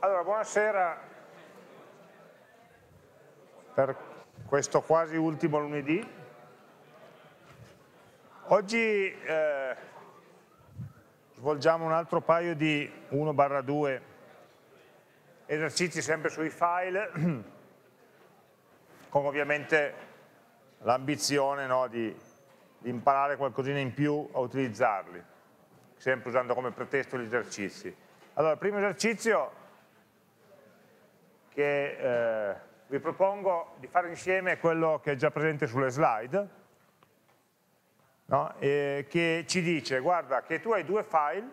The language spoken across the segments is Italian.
Allora, buonasera per questo quasi ultimo lunedì. Oggi eh, svolgiamo un altro paio di 1-2 esercizi sempre sui file, con ovviamente l'ambizione no, di, di imparare qualcosina in più a utilizzarli, sempre usando come pretesto gli esercizi. Allora, il primo esercizio che eh, vi propongo di fare insieme quello che è già presente sulle slide, no? eh, che ci dice, guarda, che tu hai due file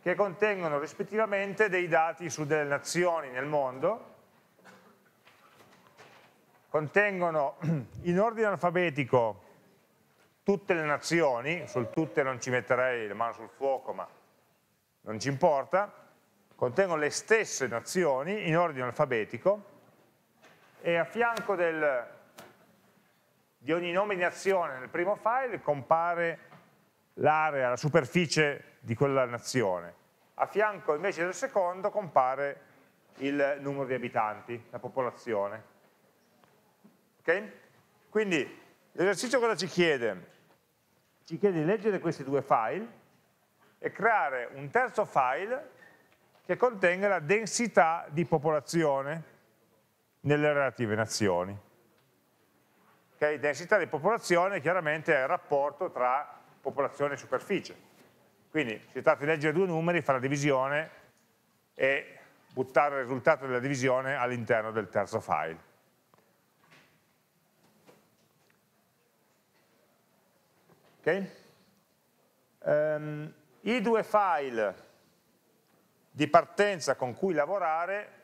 che contengono rispettivamente dei dati su delle nazioni nel mondo, contengono in ordine alfabetico tutte le nazioni, sul tutte non ci metterei le mani sul fuoco ma non ci importa, contengono le stesse nazioni in ordine alfabetico e a fianco del, di ogni nome di nazione nel primo file compare l'area, la superficie di quella nazione. A fianco invece del secondo compare il numero di abitanti, la popolazione. Okay? Quindi l'esercizio cosa ci chiede? Ci chiede di leggere questi due file e creare un terzo file che contenga la densità di popolazione nelle relative nazioni. Okay? Densità di popolazione chiaramente è il rapporto tra popolazione e superficie. Quindi si tratta di leggere due numeri, fare la divisione e buttare il risultato della divisione all'interno del terzo file. Okay? Um, I due file di partenza con cui lavorare,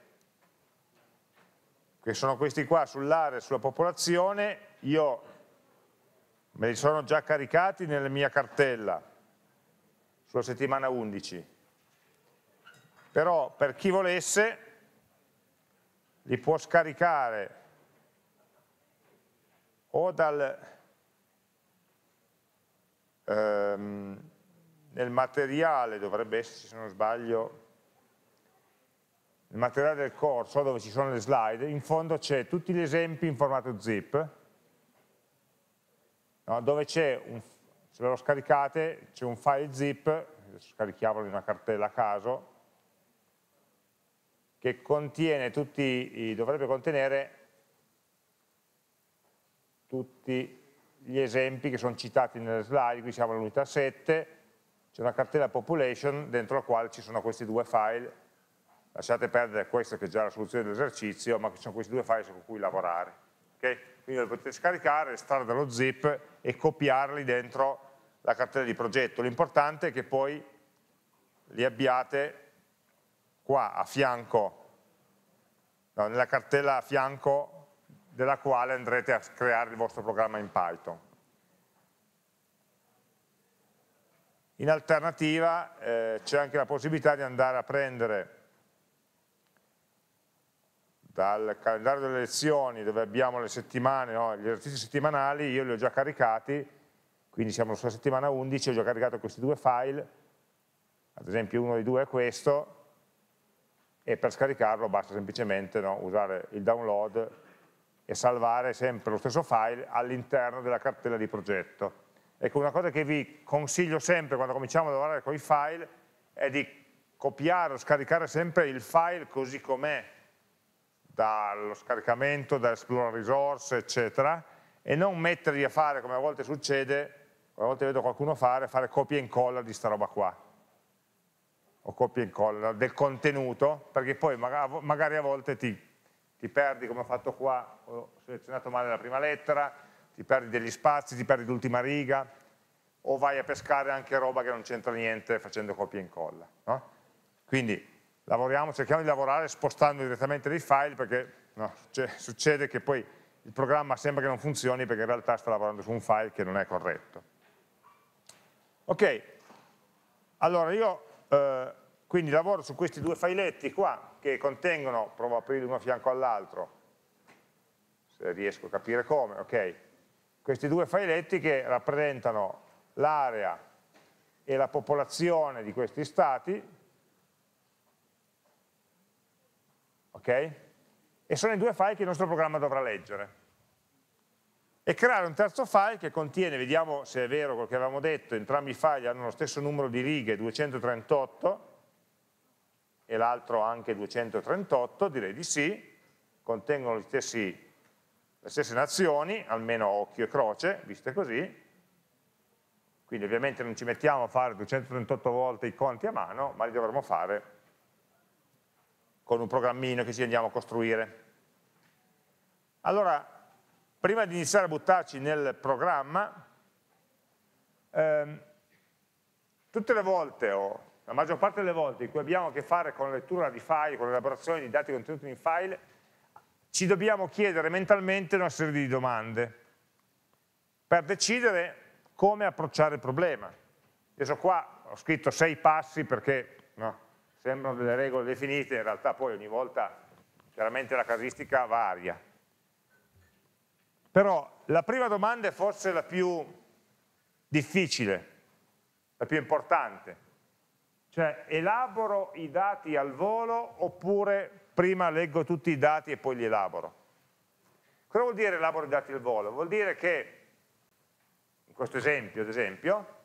che sono questi qua sull'area e sulla popolazione, io me li sono già caricati nella mia cartella sulla settimana 11. Però per chi volesse li può scaricare o dal, ehm, nel materiale, dovrebbe essere se non sbaglio, il materiale del corso dove ci sono le slide, in fondo c'è tutti gli esempi in formato zip, no? dove c'è, se ve lo scaricate, c'è un file zip, scarichiamolo in una cartella a caso, che contiene tutti, dovrebbe contenere tutti gli esempi che sono citati nelle slide, qui siamo all'unità 7, c'è una cartella population dentro la quale ci sono questi due file lasciate perdere questa che è già la soluzione dell'esercizio, ma ci sono questi due file su cui lavorare. Okay? Quindi lo potete scaricare, estrarre dallo zip e copiarli dentro la cartella di progetto. L'importante è che poi li abbiate qua a fianco, no, nella cartella a fianco della quale andrete a creare il vostro programma in Python. In alternativa eh, c'è anche la possibilità di andare a prendere dal calendario delle lezioni dove abbiamo le settimane, no, gli esercizi settimanali, io li ho già caricati, quindi siamo sulla settimana 11, ho già caricato questi due file, ad esempio uno dei due è questo, e per scaricarlo basta semplicemente no, usare il download e salvare sempre lo stesso file all'interno della cartella di progetto. Ecco, una cosa che vi consiglio sempre quando cominciamo a lavorare con i file è di copiare o scaricare sempre il file così com'è dallo scaricamento, dall'esplorare risorse, eccetera, e non metterli a fare, come a volte succede, a volte vedo qualcuno fare, fare copia e incolla di sta roba qua, o copia e incolla del contenuto, perché poi magari a volte ti, ti perdi, come ho fatto qua, ho selezionato male la prima lettera, ti perdi degli spazi, ti perdi l'ultima riga, o vai a pescare anche roba che non c'entra niente facendo copia e incolla. No? Quindi lavoriamo, cerchiamo di lavorare spostando direttamente dei file perché no, cioè, succede che poi il programma sembra che non funzioni perché in realtà sta lavorando su un file che non è corretto. Ok, allora io eh, quindi lavoro su questi due filetti qua che contengono, provo a aprirli uno a fianco all'altro, se riesco a capire come, ok, questi due filetti che rappresentano l'area e la popolazione di questi stati, ok? E sono i due file che il nostro programma dovrà leggere. E creare un terzo file che contiene, vediamo se è vero quello che avevamo detto, entrambi i file hanno lo stesso numero di righe, 238, e l'altro anche 238, direi di sì, contengono stessi, le stesse nazioni, almeno occhio e croce, viste così, quindi ovviamente non ci mettiamo a fare 238 volte i conti a mano, ma li dovremmo fare con un programmino che ci andiamo a costruire. Allora, prima di iniziare a buttarci nel programma, ehm, tutte le volte, o la maggior parte delle volte in cui abbiamo a che fare con la lettura di file, con l'elaborazione di dati contenuti in file, ci dobbiamo chiedere mentalmente una serie di domande per decidere come approcciare il problema. Adesso qua ho scritto sei passi perché no, sembrano delle regole definite, in realtà poi ogni volta chiaramente la casistica varia. Però la prima domanda è forse la più difficile, la più importante, cioè elaboro i dati al volo oppure prima leggo tutti i dati e poi li elaboro. Cosa vuol dire elaboro i dati al volo? Vuol dire che, in questo esempio ad esempio,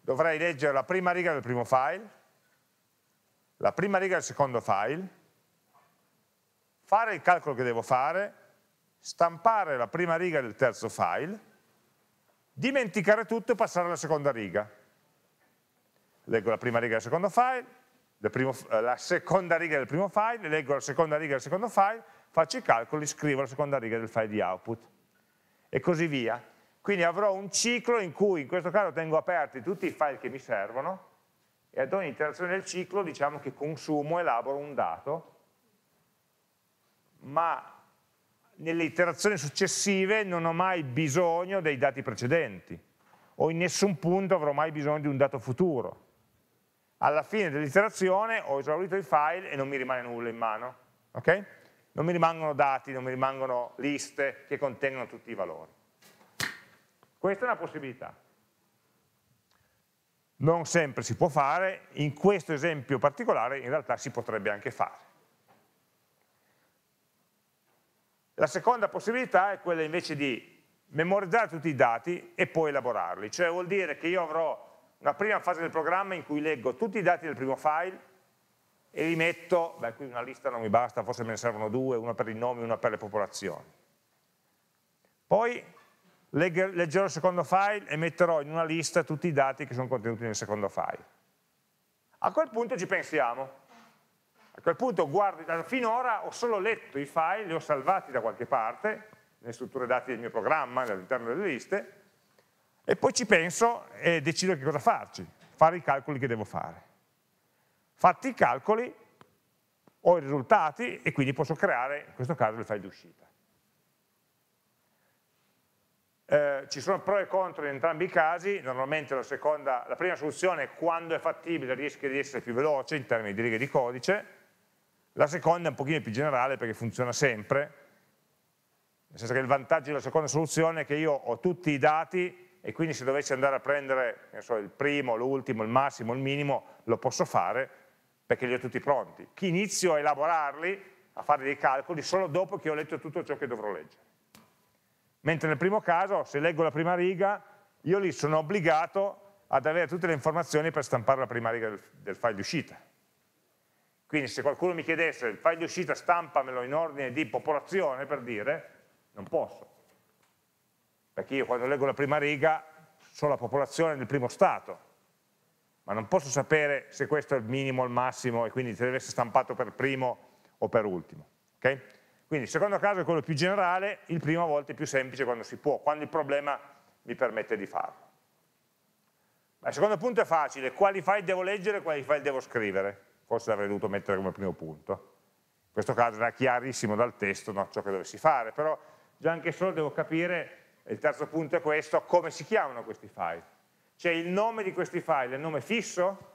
dovrei leggere la prima riga del primo file, la prima riga del secondo file, fare il calcolo che devo fare, stampare la prima riga del terzo file, dimenticare tutto e passare alla seconda riga. Leggo la prima riga del secondo file, primo, eh, la seconda riga del primo file, leggo la seconda riga del secondo file, faccio i calcoli, scrivo la seconda riga del file di output e così via. Quindi avrò un ciclo in cui in questo caso tengo aperti tutti i file che mi servono e ad ogni iterazione del ciclo diciamo che consumo, elaboro un dato, ma nelle iterazioni successive non ho mai bisogno dei dati precedenti o in nessun punto avrò mai bisogno di un dato futuro. Alla fine dell'iterazione ho esaurito i file e non mi rimane nulla in mano, okay? Non mi rimangono dati, non mi rimangono liste che contengono tutti i valori. Questa è una possibilità non sempre si può fare, in questo esempio particolare in realtà si potrebbe anche fare. La seconda possibilità è quella invece di memorizzare tutti i dati e poi elaborarli, cioè vuol dire che io avrò una prima fase del programma in cui leggo tutti i dati del primo file e li metto, beh qui una lista non mi basta, forse me ne servono due, una per i nomi una per le popolazioni. Poi leggerò il secondo file e metterò in una lista tutti i dati che sono contenuti nel secondo file. A quel punto ci pensiamo. A quel punto guardo, finora ho solo letto i file, li ho salvati da qualche parte, nelle strutture dati del mio programma, all'interno delle liste, e poi ci penso e decido che cosa farci, fare i calcoli che devo fare. Fatti i calcoli, ho i risultati e quindi posso creare, in questo caso, il file di uscita. Eh, ci sono pro e contro in entrambi i casi, normalmente la, seconda, la prima soluzione quando è fattibile rischia di essere più veloce in termini di righe di codice, la seconda è un pochino più generale perché funziona sempre, nel senso che il vantaggio della seconda soluzione è che io ho tutti i dati e quindi se dovessi andare a prendere so, il primo, l'ultimo, il massimo, il minimo, lo posso fare perché li ho tutti pronti. Chi inizio a elaborarli, a fare dei calcoli, solo dopo che ho letto tutto ciò che dovrò leggere. Mentre nel primo caso, se leggo la prima riga, io lì sono obbligato ad avere tutte le informazioni per stampare la prima riga del, del file di uscita. Quindi se qualcuno mi chiedesse il file di uscita stampamelo in ordine di popolazione, per dire, non posso. Perché io quando leggo la prima riga so la popolazione del primo stato, ma non posso sapere se questo è il minimo o il massimo e quindi se deve essere stampato per primo o per ultimo. Okay? Quindi il secondo caso è quello più generale, il primo a volte è più semplice quando si può, quando il problema mi permette di farlo. Ma il secondo punto è facile, quali file devo leggere e quali file devo scrivere? Forse l'avrei dovuto mettere come primo punto. In questo caso era chiarissimo dal testo no, ciò che dovessi fare, però già anche solo devo capire, il terzo punto è questo, come si chiamano questi file. Cioè il nome di questi file è nome fisso?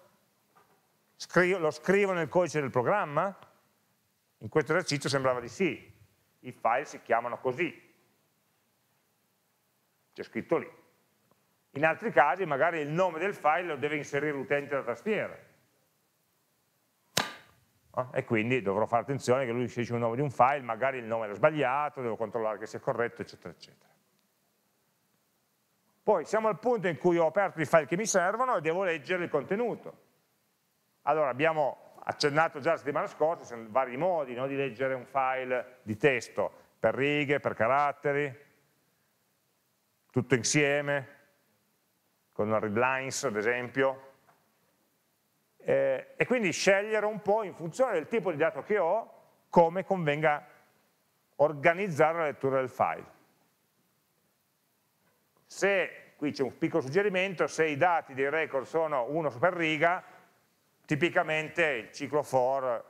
Scri lo scrivo nel codice del programma? In questo esercizio sembrava di sì, i file si chiamano così, c'è scritto lì. In altri casi magari il nome del file lo deve inserire l'utente alla tastiera. Ah, e quindi dovrò fare attenzione che lui dice il nome di un file, magari il nome era sbagliato, devo controllare che sia corretto, eccetera, eccetera. Poi siamo al punto in cui ho aperto i file che mi servono e devo leggere il contenuto. Allora abbiamo accennato già la settimana scorsa, ci sono vari modi no, di leggere un file di testo, per righe, per caratteri, tutto insieme, con una read lines ad esempio, eh, e quindi scegliere un po' in funzione del tipo di dato che ho come convenga organizzare la lettura del file. Se, qui c'è un piccolo suggerimento, se i dati dei record sono uno per riga, tipicamente il ciclo for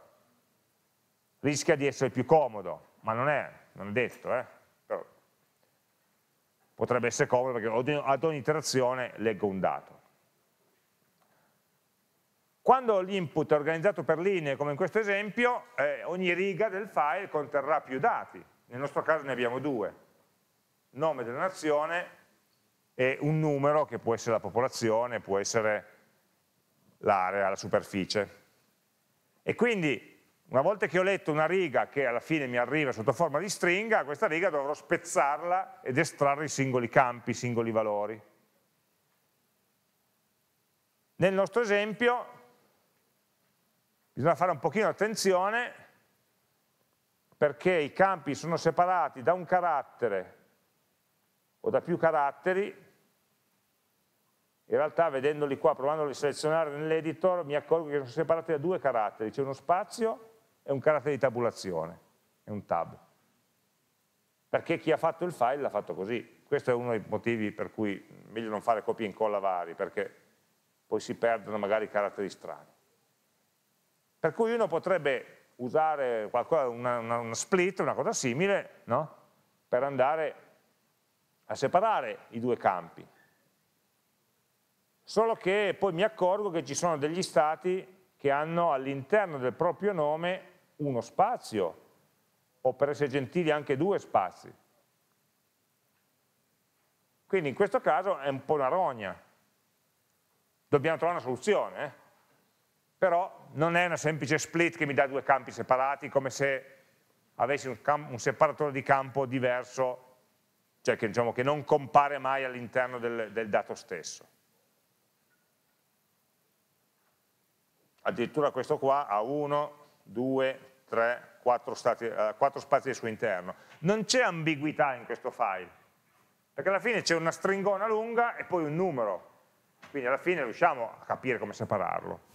rischia di essere più comodo, ma non è, non è detto, eh? potrebbe essere comodo perché ad ogni iterazione leggo un dato. Quando l'input è organizzato per linee, come in questo esempio, eh, ogni riga del file conterrà più dati. Nel nostro caso ne abbiamo due, nome della nazione e un numero che può essere la popolazione, può essere l'area, la superficie. E quindi una volta che ho letto una riga che alla fine mi arriva sotto forma di stringa, questa riga dovrò spezzarla ed estrarre i singoli campi, i singoli valori. Nel nostro esempio bisogna fare un pochino attenzione perché i campi sono separati da un carattere o da più caratteri in realtà vedendoli qua, provandoli a selezionare nell'editor, mi accorgo che sono separati da due caratteri, c'è uno spazio e un carattere di tabulazione, è un tab. Perché chi ha fatto il file l'ha fatto così. Questo è uno dei motivi per cui meglio non fare copia e incolla vari, perché poi si perdono magari caratteri strani. Per cui uno potrebbe usare qualcosa, una, una, una split, una cosa simile, no? per andare a separare i due campi solo che poi mi accorgo che ci sono degli stati che hanno all'interno del proprio nome uno spazio, o per essere gentili anche due spazi. Quindi in questo caso è un po' una rogna. Dobbiamo trovare una soluzione, eh? però non è una semplice split che mi dà due campi separati, come se avessi un, un separatore di campo diverso, cioè che, diciamo, che non compare mai all'interno del, del dato stesso. addirittura questo qua ha 1, 2, 3, 4, spazi al suo interno. Non c'è ambiguità in questo file, perché alla fine c'è una stringona lunga e poi un numero, quindi alla fine riusciamo a capire come separarlo.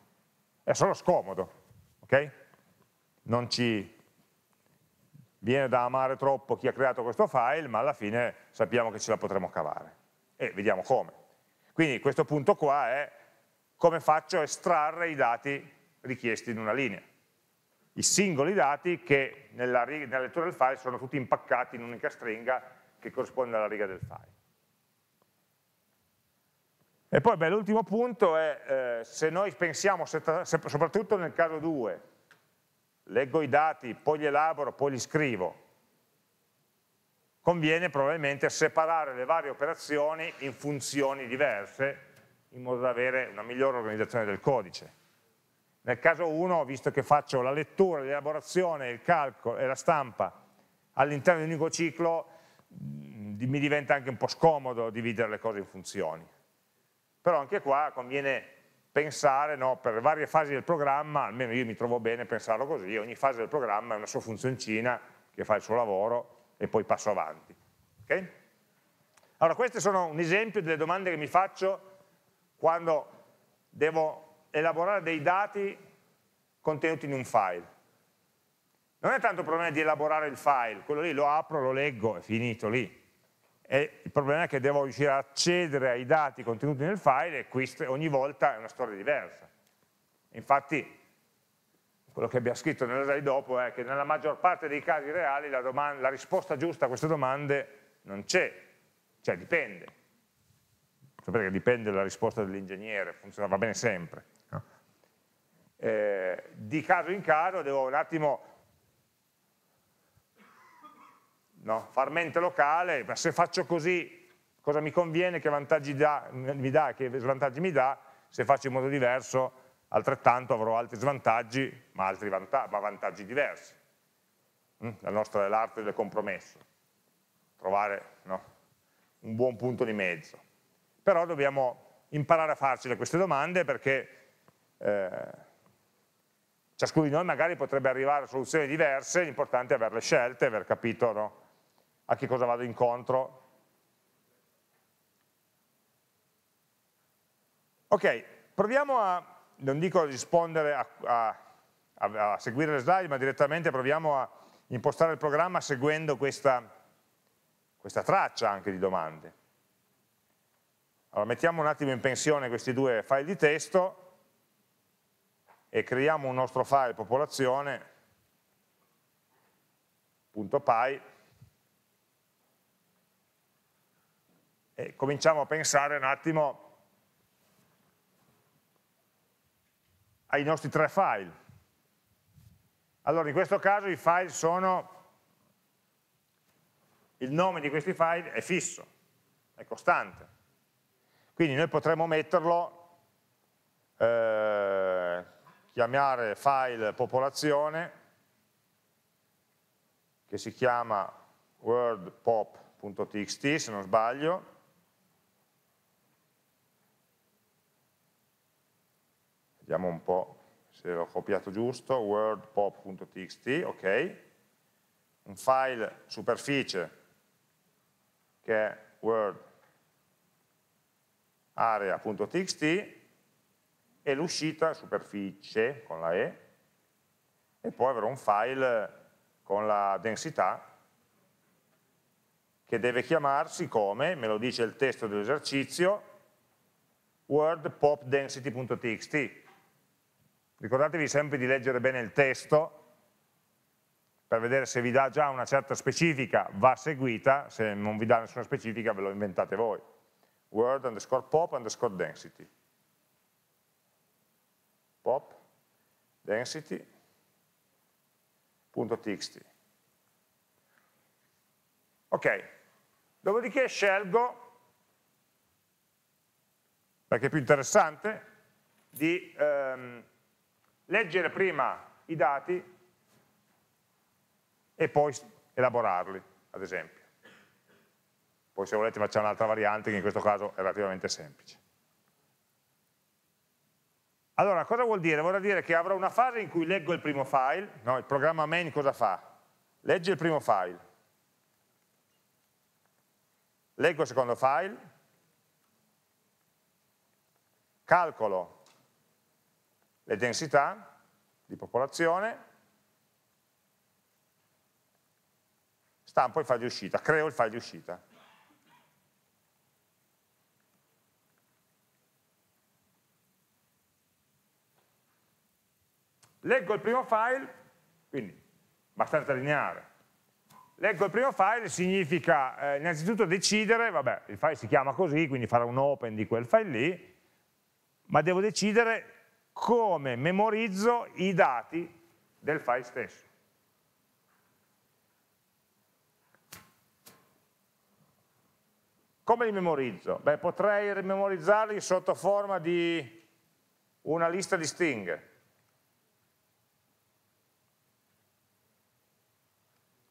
È solo scomodo, ok? Non ci viene da amare troppo chi ha creato questo file, ma alla fine sappiamo che ce la potremo cavare e vediamo come. Quindi questo punto qua è come faccio a estrarre i dati richiesti in una linea. I singoli dati che nella, nella lettura del file sono tutti impaccati in un'unica stringa che corrisponde alla riga del file. E poi l'ultimo punto è eh, se noi pensiamo, se, se, soprattutto nel caso 2, leggo i dati, poi li elaboro, poi li scrivo, conviene probabilmente separare le varie operazioni in funzioni diverse in modo da avere una migliore organizzazione del codice. Nel caso 1, visto che faccio la lettura, l'elaborazione, il calcolo e la stampa all'interno di un unico ciclo, mm, mi diventa anche un po' scomodo dividere le cose in funzioni. Però anche qua conviene pensare no, per le varie fasi del programma, almeno io mi trovo bene a pensarlo così, ogni fase del programma è una sua funzioncina che fa il suo lavoro e poi passo avanti. Okay? Allora, queste sono un esempio delle domande che mi faccio quando devo elaborare dei dati contenuti in un file. Non è tanto il problema di elaborare il file, quello lì lo apro, lo leggo, è finito lì. E il problema è che devo riuscire ad accedere ai dati contenuti nel file e qui ogni volta è una storia diversa. Infatti quello che abbiamo scritto nella slide dopo è che nella maggior parte dei casi reali la, domanda, la risposta giusta a queste domande non c'è, cioè dipende sapete certo, che dipende dalla risposta dell'ingegnere, funziona, va bene sempre. No? Eh, di caso in caso devo un attimo no, far mente locale, se faccio così cosa mi conviene, che vantaggi da, mi dà, che svantaggi mi dà, se faccio in modo diverso altrettanto avrò altri svantaggi, ma, altri vanta ma vantaggi diversi. Mm? La nostra è l'arte del compromesso, trovare no, un buon punto di mezzo però dobbiamo imparare a farcele queste domande perché eh, ciascuno di noi magari potrebbe arrivare a soluzioni diverse, l'importante è averle scelte, aver capito no? a che cosa vado incontro. Ok, proviamo a, non dico rispondere a, a, a, a seguire le slide, ma direttamente proviamo a impostare il programma seguendo questa, questa traccia anche di domande. Allora mettiamo un attimo in pensione questi due file di testo e creiamo un nostro file popolazione.py e cominciamo a pensare un attimo ai nostri tre file. Allora in questo caso i file sono, il nome di questi file è fisso, è costante. Quindi noi potremmo metterlo, eh, chiamare file popolazione, che si chiama wordpop.txt se non sbaglio, vediamo un po' se l'ho copiato giusto, wordpop.txt, ok, un file superficie che è word area.txt e l'uscita superficie con la E e poi avrò un file con la densità che deve chiamarsi come, me lo dice il testo dell'esercizio, wordpopdensity.txt. Ricordatevi sempre di leggere bene il testo per vedere se vi dà già una certa specifica, va seguita, se non vi dà nessuna specifica ve lo inventate voi word underscore pop underscore density. Pop density.txt. Ok, dopodiché scelgo, perché è più interessante, di ehm, leggere prima i dati e poi elaborarli, ad esempio. Poi se volete facciamo un'altra variante che in questo caso è relativamente semplice. Allora, cosa vuol dire? Vuol dire che avrò una fase in cui leggo il primo file, no? il programma main cosa fa? Legge il primo file, leggo il secondo file, calcolo le densità di popolazione, stampo il file di uscita, creo il file di uscita. leggo il primo file, quindi abbastanza lineare, leggo il primo file significa eh, innanzitutto decidere, vabbè il file si chiama così, quindi fare un open di quel file lì, ma devo decidere come memorizzo i dati del file stesso. Come li memorizzo? Beh, potrei memorizzarli sotto forma di una lista di stringhe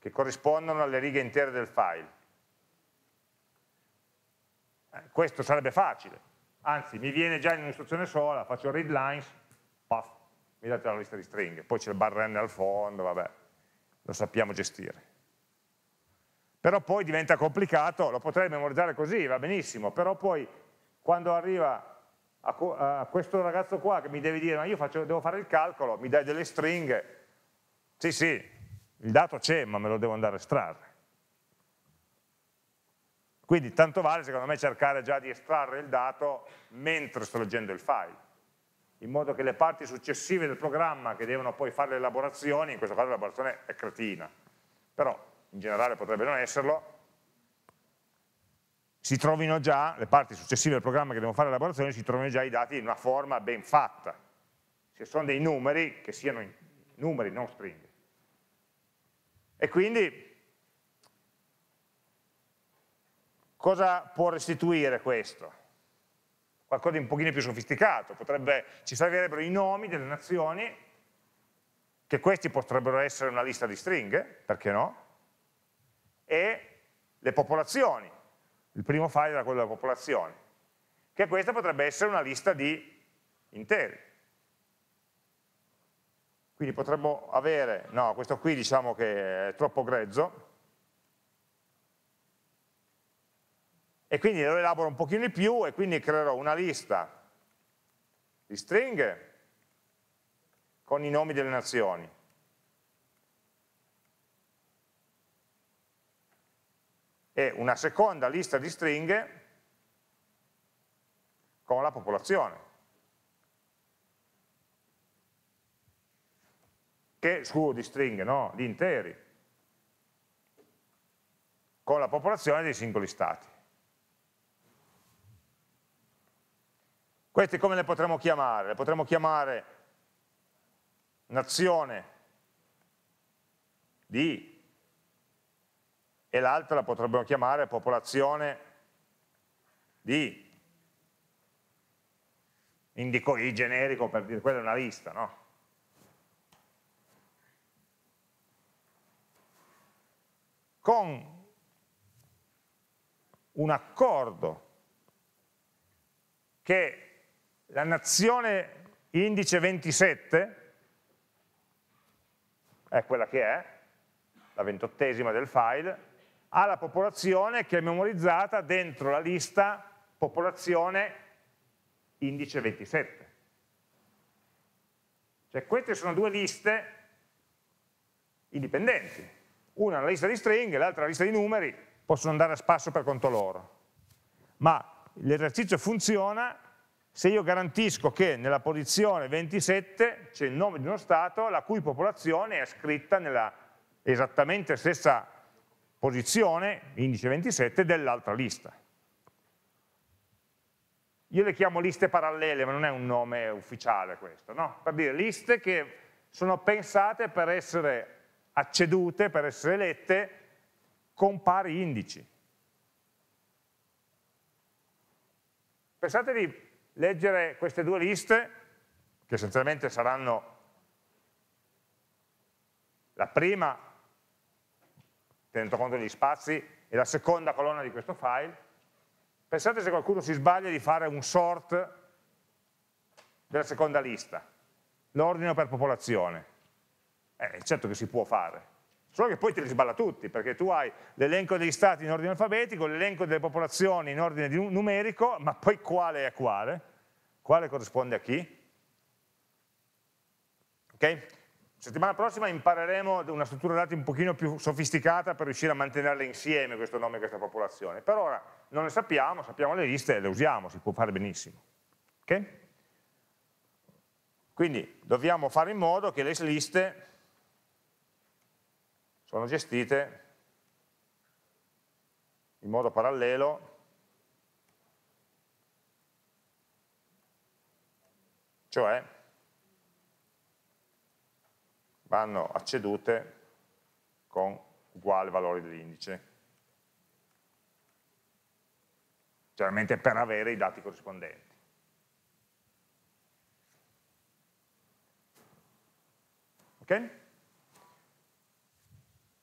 che corrispondono alle righe intere del file. Eh, questo sarebbe facile, anzi mi viene già in un'istruzione sola, faccio read lines, puff, mi date la lista di stringhe, poi c'è il bar n al fondo, vabbè, lo sappiamo gestire. Però poi diventa complicato, lo potrei memorizzare così, va benissimo, però poi quando arriva a, questo ragazzo qua che mi deve dire ma io faccio, devo fare il calcolo, mi dai delle stringhe, sì sì, il dato c'è, ma me lo devo andare a estrarre. Quindi tanto vale, secondo me, cercare già di estrarre il dato mentre sto leggendo il file, in modo che le parti successive del programma che devono poi fare le elaborazioni, in questo caso l'elaborazione è cretina, però in generale potrebbe non esserlo, si trovino già, le parti successive del programma che devono fare l'elaborazione, si trovino già i dati in una forma ben fatta, se sono dei numeri, che siano numeri, non stringhe. E quindi cosa può restituire questo? Qualcosa di un pochino più sofisticato, Potrebbe, ci servirebbero i nomi delle nazioni, che questi potrebbero essere una lista di stringhe, perché no? E le popolazioni, il primo file era quello della popolazione, che questa potrebbe essere una lista di interi. Quindi potremmo avere, no, questo qui diciamo che è troppo grezzo, e quindi lo elaboro un pochino di più e quindi creerò una lista di stringhe con i nomi delle nazioni. E una seconda lista di stringhe con la popolazione. che su di stringhe, no? Di interi, con la popolazione dei singoli stati. Queste come le potremmo chiamare? Le potremmo chiamare nazione di e l'altra la potremmo chiamare popolazione di indico I generico per dire, quella è una lista, no? con un accordo che la nazione indice 27 è quella che è, la ventottesima del file, ha la popolazione che è memorizzata dentro la lista popolazione indice 27. Cioè queste sono due liste indipendenti, una la lista di stringhe, l'altra la lista di numeri, possono andare a spasso per conto loro. Ma l'esercizio funziona se io garantisco che nella posizione 27 c'è il nome di uno Stato la cui popolazione è scritta nella esattamente stessa posizione, indice 27, dell'altra lista. Io le chiamo liste parallele, ma non è un nome ufficiale questo, no? Per dire liste che sono pensate per essere accedute per essere lette con pari indici. Pensate di leggere queste due liste, che essenzialmente saranno la prima, tenendo conto degli spazi, e la seconda colonna di questo file, pensate se qualcuno si sbaglia di fare un sort della seconda lista, l'ordine per popolazione. Eh, certo che si può fare, solo che poi te li sballa tutti, perché tu hai l'elenco degli stati in ordine alfabetico, l'elenco delle popolazioni in ordine numerico, ma poi quale è quale? Quale corrisponde a chi? Ok? Settimana prossima impareremo una struttura dati un pochino più sofisticata per riuscire a mantenerle insieme questo nome e questa popolazione. Per ora non le sappiamo, sappiamo le liste e le usiamo, si può fare benissimo. Ok? Quindi dobbiamo fare in modo che le liste sono gestite in modo parallelo cioè vanno accedute con uguale valore dell'indice chiaramente per avere i dati corrispondenti ok?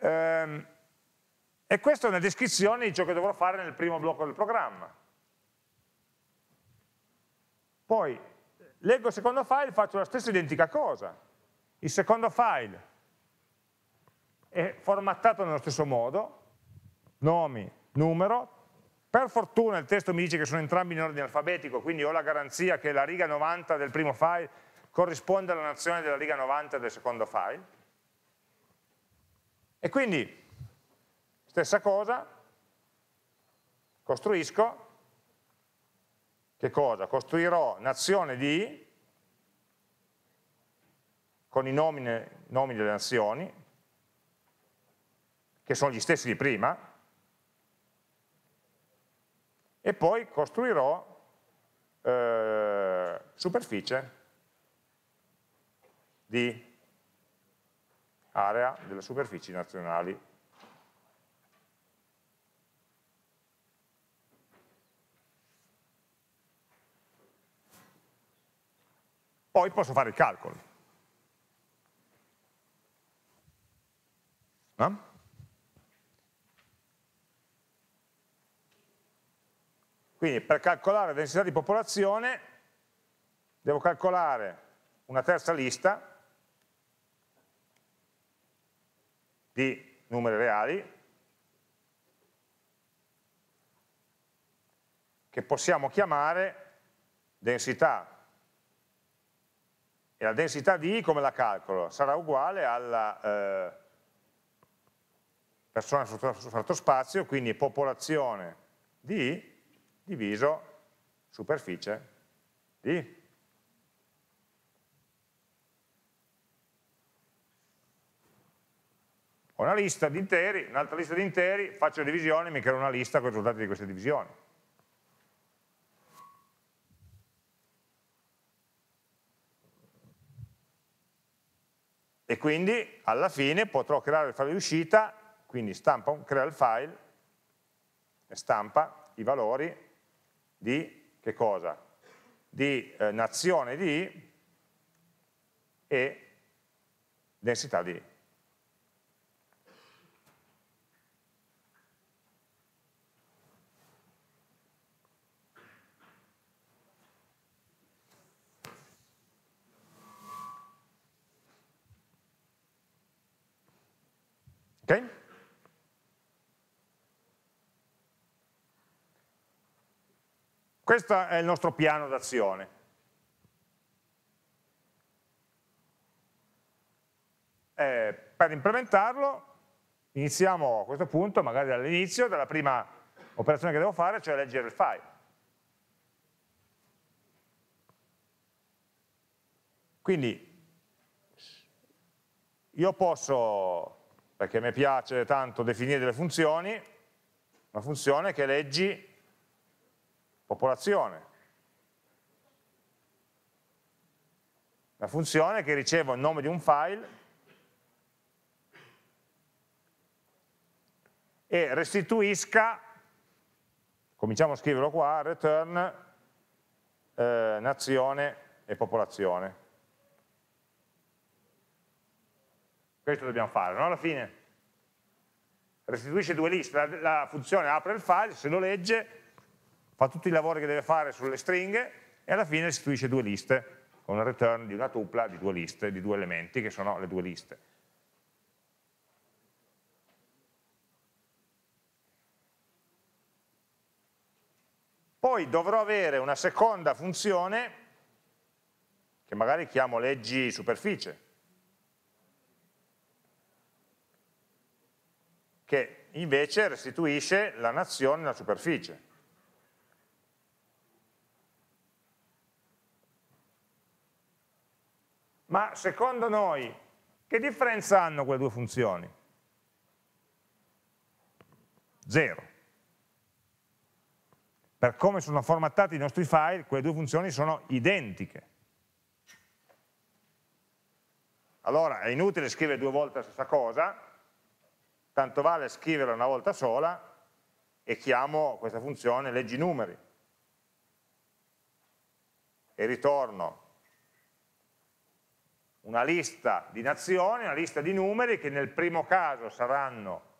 Ehm, e questa è una descrizione di ciò che dovrò fare nel primo blocco del programma. Poi leggo il secondo file, e faccio la stessa identica cosa. Il secondo file è formattato nello stesso modo, nomi, numero, per fortuna il testo mi dice che sono entrambi in ordine alfabetico, quindi ho la garanzia che la riga 90 del primo file corrisponde alla nazione della riga 90 del secondo file, e quindi, stessa cosa, costruisco, che cosa? Costruirò nazione di, con i nomi, nomi delle nazioni, che sono gli stessi di prima, e poi costruirò eh, superficie di area delle superfici nazionali. Poi posso fare i calcoli. No? Quindi per calcolare la densità di popolazione devo calcolare una terza lista di numeri reali che possiamo chiamare densità e la densità di I come la calcolo? Sarà uguale alla eh, persona su fatto spazio, quindi popolazione di I diviso superficie di I. ho una lista di interi, un'altra lista di interi, faccio divisione e mi creo una lista con i risultati di queste divisioni. E quindi alla fine potrò creare il file di uscita, quindi stampa, crea il file e stampa i valori di che cosa? Di eh, nazione di I e densità di I. Questo è il nostro piano d'azione. Eh, per implementarlo iniziamo a questo punto, magari dall'inizio, dalla prima operazione che devo fare, cioè leggere il file. Quindi io posso perché mi piace tanto definire delle funzioni, una funzione che leggi popolazione, una funzione che riceva il nome di un file e restituisca, cominciamo a scriverlo qua, return eh, nazione e popolazione. Questo dobbiamo fare, no? Alla fine restituisce due liste, la, la funzione apre il file, se lo legge, fa tutti i lavori che deve fare sulle stringhe e alla fine restituisce due liste con il return di una tupla di due liste, di due elementi che sono le due liste. Poi dovrò avere una seconda funzione che magari chiamo leggi superficie, che invece restituisce la nazione alla superficie. Ma secondo noi, che differenza hanno quelle due funzioni? Zero. Per come sono formattati i nostri file, quelle due funzioni sono identiche. Allora è inutile scrivere due volte la stessa cosa, tanto vale scriverla una volta sola e chiamo questa funzione leggi numeri e ritorno una lista di nazioni, una lista di numeri che nel primo caso saranno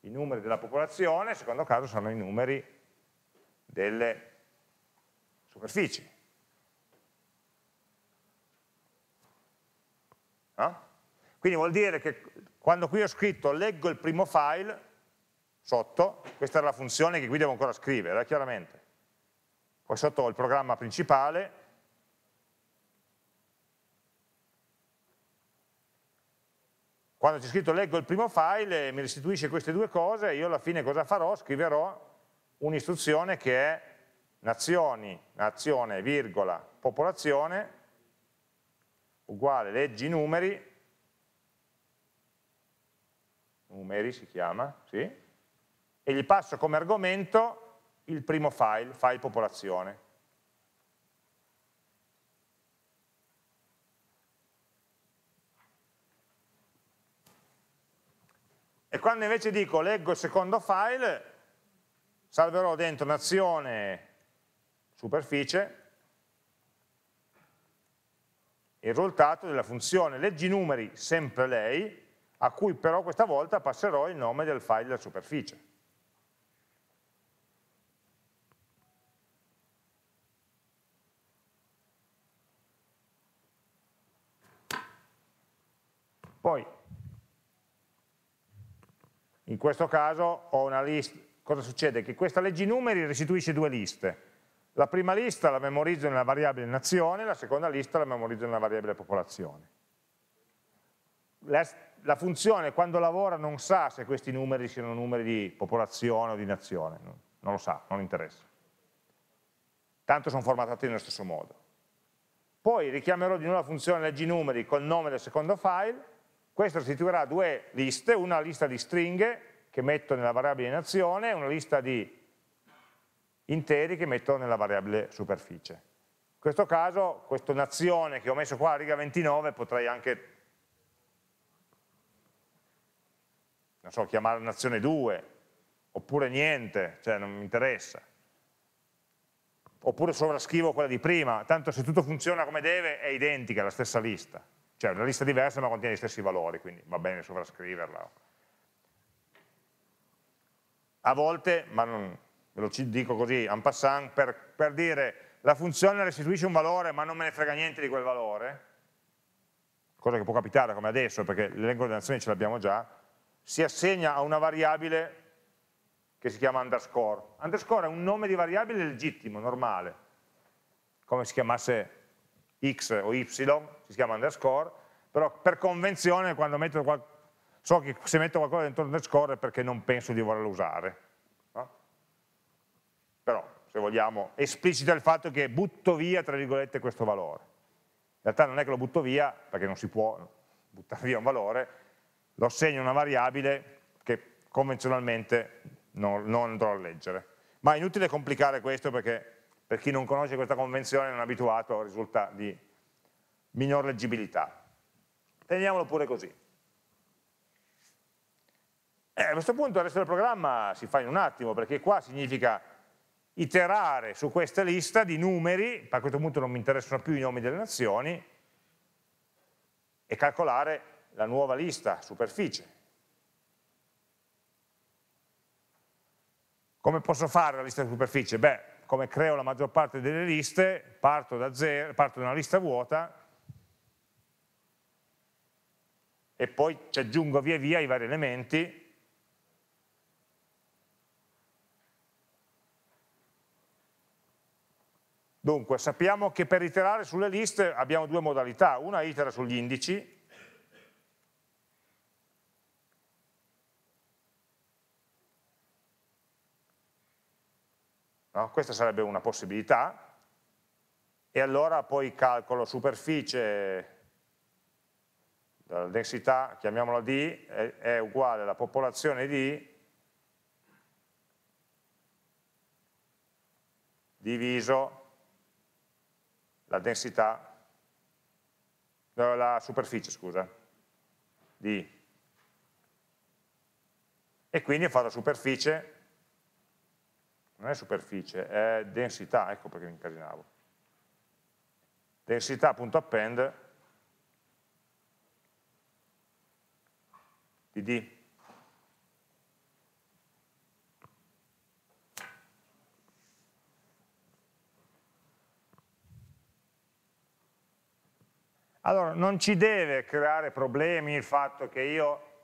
i numeri della popolazione, nel secondo caso saranno i numeri delle superfici. No? Quindi vuol dire che quando qui ho scritto leggo il primo file, sotto, questa era la funzione che qui devo ancora scrivere, eh, chiaramente. Poi sotto ho il programma principale, quando c'è scritto leggo il primo file mi restituisce queste due cose io alla fine cosa farò? Scriverò un'istruzione che è nazioni, nazione, virgola, popolazione uguale leggi numeri numeri si chiama, sì, e gli passo come argomento il primo file, file popolazione. E quando invece dico leggo il secondo file, salverò dentro un'azione superficie il risultato della funzione leggi numeri sempre lei a cui però questa volta passerò il nome del file della superficie. Poi, in questo caso ho una lista, cosa succede? Che questa legge numeri restituisce due liste. La prima lista la memorizzo nella variabile nazione, la seconda lista la memorizzo nella variabile popolazione la, funzione quando lavora non sa se questi numeri siano numeri di popolazione o di nazione, non lo sa, non interessa. Tanto sono formattati nello stesso modo. Poi richiamerò di nuovo la funzione leggi numeri col nome del secondo file, questo restituirà due liste, una lista di stringhe che metto nella variabile nazione e una lista di interi che metto nella variabile superficie. In questo caso, questa nazione che ho messo qua a riga 29 potrei anche non so, chiamare nazione 2, oppure niente, cioè non mi interessa. Oppure sovrascrivo quella di prima, tanto se tutto funziona come deve è identica, è la stessa lista. Cioè una lista diversa ma contiene gli stessi valori, quindi va bene sovrascriverla. A volte, ma non, ve lo dico così, en passant, per, per dire la funzione restituisce un valore ma non me ne frega niente di quel valore, cosa che può capitare come adesso perché l'elenco delle nazioni ce l'abbiamo già, si assegna a una variabile che si chiama underscore. Underscore è un nome di variabile legittimo, normale, come si chiamasse x o y, si chiama underscore, però per convenzione quando metto so che se metto qualcosa dentro l'underscore è perché non penso di volerlo usare. No? Però, se vogliamo, esplicita il fatto che butto via, tra virgolette, questo valore. In realtà non è che lo butto via, perché non si può buttare via un valore, lo assegno a una variabile che convenzionalmente non, non andrò a leggere. Ma è inutile complicare questo perché per chi non conosce questa convenzione non è abituato risulta di minor leggibilità. Teniamolo pure così. Eh, a questo punto il resto del programma si fa in un attimo, perché qua significa iterare su questa lista di numeri, a questo punto non mi interessano più i nomi delle nazioni, e calcolare la nuova lista superficie. Come posso fare la lista superficie? Beh, come creo la maggior parte delle liste, parto da, zero, parto da una lista vuota e poi ci aggiungo via via i vari elementi Dunque, sappiamo che per iterare sulle liste abbiamo due modalità, una itera sugli indici No? Questa sarebbe una possibilità e allora poi calcolo superficie, la densità, chiamiamola D, è, uguale alla popolazione D diviso la densità, la superficie, scusa, di. E quindi ho fatto la superficie non è superficie, è densità, ecco perché mi incasinavo. Densità.append di D. Allora, non ci deve creare problemi il fatto che io,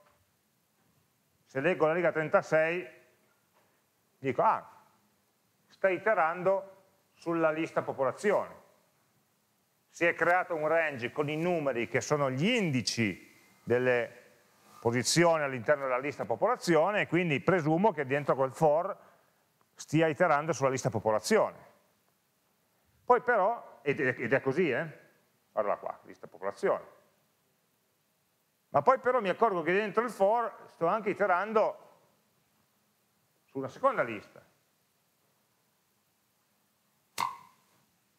se leggo la riga 36, dico, ah, sta iterando sulla lista popolazione. Si è creato un range con i numeri che sono gli indici delle posizioni all'interno della lista popolazione e quindi presumo che dentro quel for stia iterando sulla lista popolazione. Poi però, ed è così, eh? guarda qua, lista popolazione. Ma poi però mi accorgo che dentro il for sto anche iterando su una seconda lista,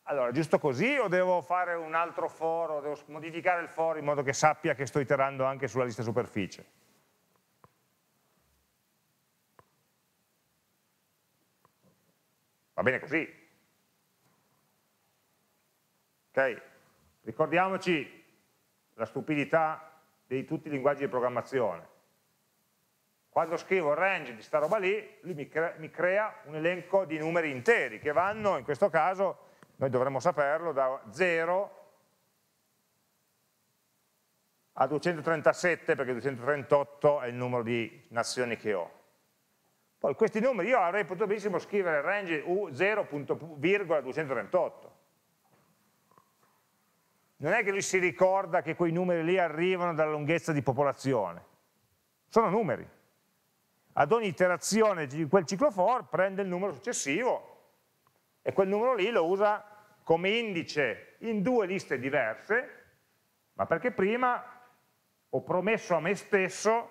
Allora, giusto così o devo fare un altro foro, devo modificare il foro in modo che sappia che sto iterando anche sulla lista superficie? Va bene così. Ok? Ricordiamoci la stupidità di tutti i linguaggi di programmazione. Quando scrivo range di sta roba lì, lui mi, crea un elenco di numeri interi che vanno, in questo caso, noi dovremmo saperlo da 0 a 237 perché 238 è il numero di nazioni che ho. Poi questi numeri io avrei potuto benissimo scrivere range u0.238. Non è che lui si ricorda che quei numeri lì arrivano dalla lunghezza di popolazione. Sono numeri. Ad ogni iterazione di quel ciclo for prende il numero successivo e quel numero lì lo usa come indice in due liste diverse, ma perché prima ho promesso a me stesso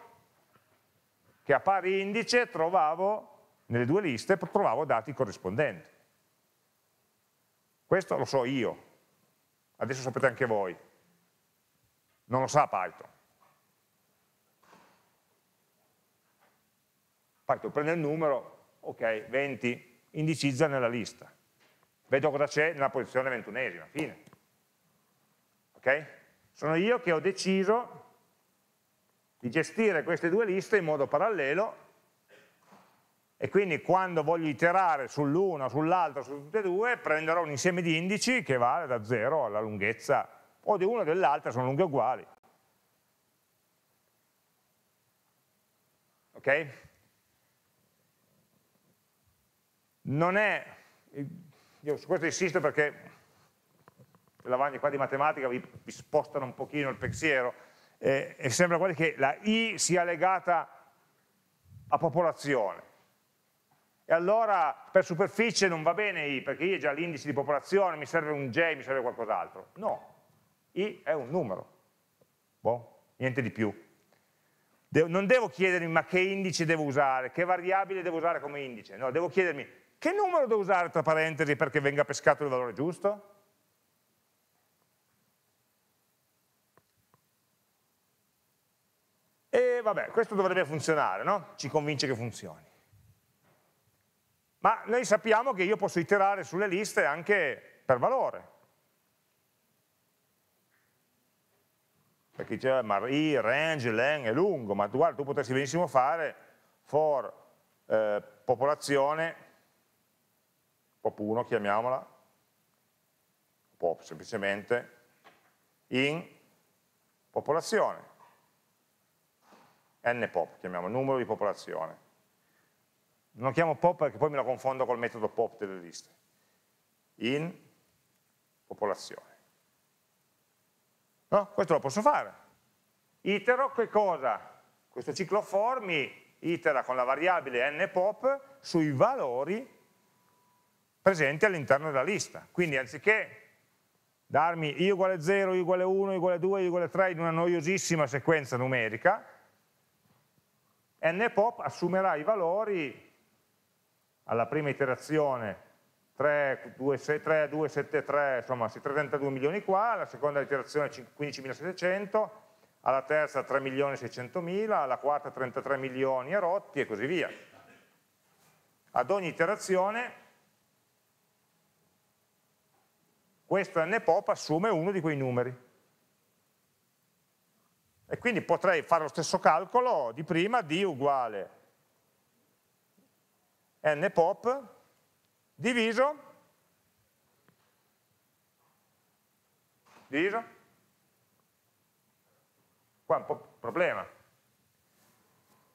che a pari indice trovavo, nelle due liste, trovavo dati corrispondenti. Questo lo so io, adesso sapete anche voi, non lo sa Python. Python prende il numero, ok, 20, indicizza nella lista vedo cosa c'è nella posizione ventunesima, fine. Okay? Sono io che ho deciso di gestire queste due liste in modo parallelo e quindi quando voglio iterare sull'una, sull'altra, su tutte e due, prenderò un insieme di indici che vale da 0 alla lunghezza o di una o dell'altra, sono lunghe uguali. Ok? Non è io su questo insisto perché le lavagne qua di matematica vi, vi spostano un pochino il pensiero eh, e sembra quasi che la I sia legata a popolazione e allora per superficie non va bene I perché I è già l'indice di popolazione mi serve un J, mi serve qualcos'altro no, I è un numero boh, niente di più non devo chiedermi ma che indice devo usare, che variabile devo usare come indice, no, devo chiedermi che numero devo usare tra parentesi perché venga pescato il valore giusto? E vabbè, questo dovrebbe funzionare, no? Ci convince che funzioni. Ma noi sappiamo che io posso iterare sulle liste anche per valore. Perché c'è ma i, range, len è lungo, ma guarda, tu potresti benissimo fare for eh, popolazione pop1 chiamiamola, pop semplicemente, in popolazione, npop chiamiamo, numero di popolazione. Non lo chiamo pop perché poi me lo confondo col metodo pop delle liste. In popolazione. No? Questo lo posso fare. Itero che cosa? Questo ciclo for mi itera con la variabile npop sui valori presenti all'interno della lista. Quindi anziché darmi i uguale 0, i uguale 1, i uguale 2, i uguale 3 in una noiosissima sequenza numerica, npop assumerà i valori alla prima iterazione 3, 2, 6, 3, 2, 7, 3, insomma 32 milioni qua, alla seconda iterazione 15.700, alla terza 3 milioni 600 mila, alla quarta 33 milioni a rotti e così via. Ad ogni iterazione questo npop assume uno di quei numeri. E quindi potrei fare lo stesso calcolo di prima, d uguale npop diviso, diviso, qua è un po' problema,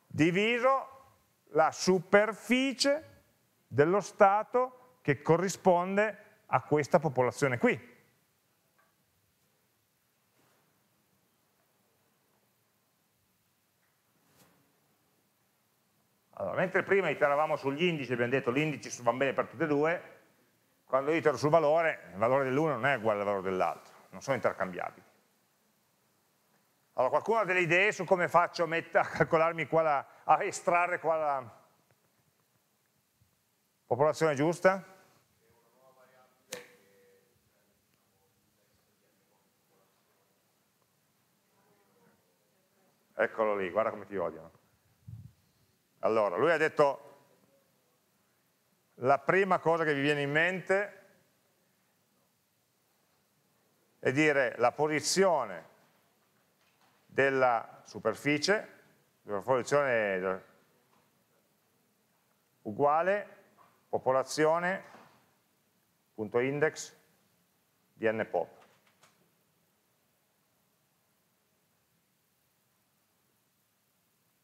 diviso la superficie dello stato che corrisponde a questa popolazione qui. Allora, mentre prima iteravamo sugli indici, abbiamo detto l'indice va bene per tutti e due, quando itero sul valore, il valore dell'uno non è uguale al valore dell'altro, non sono intercambiabili. Allora, qualcuno ha delle idee su come faccio a, calcolarmi qua la, a estrarre qua la popolazione giusta? Eccolo lì, guarda come ti odiano. Allora, lui ha detto la prima cosa che vi viene in mente è dire la posizione della superficie, la posizione uguale index, di n pop.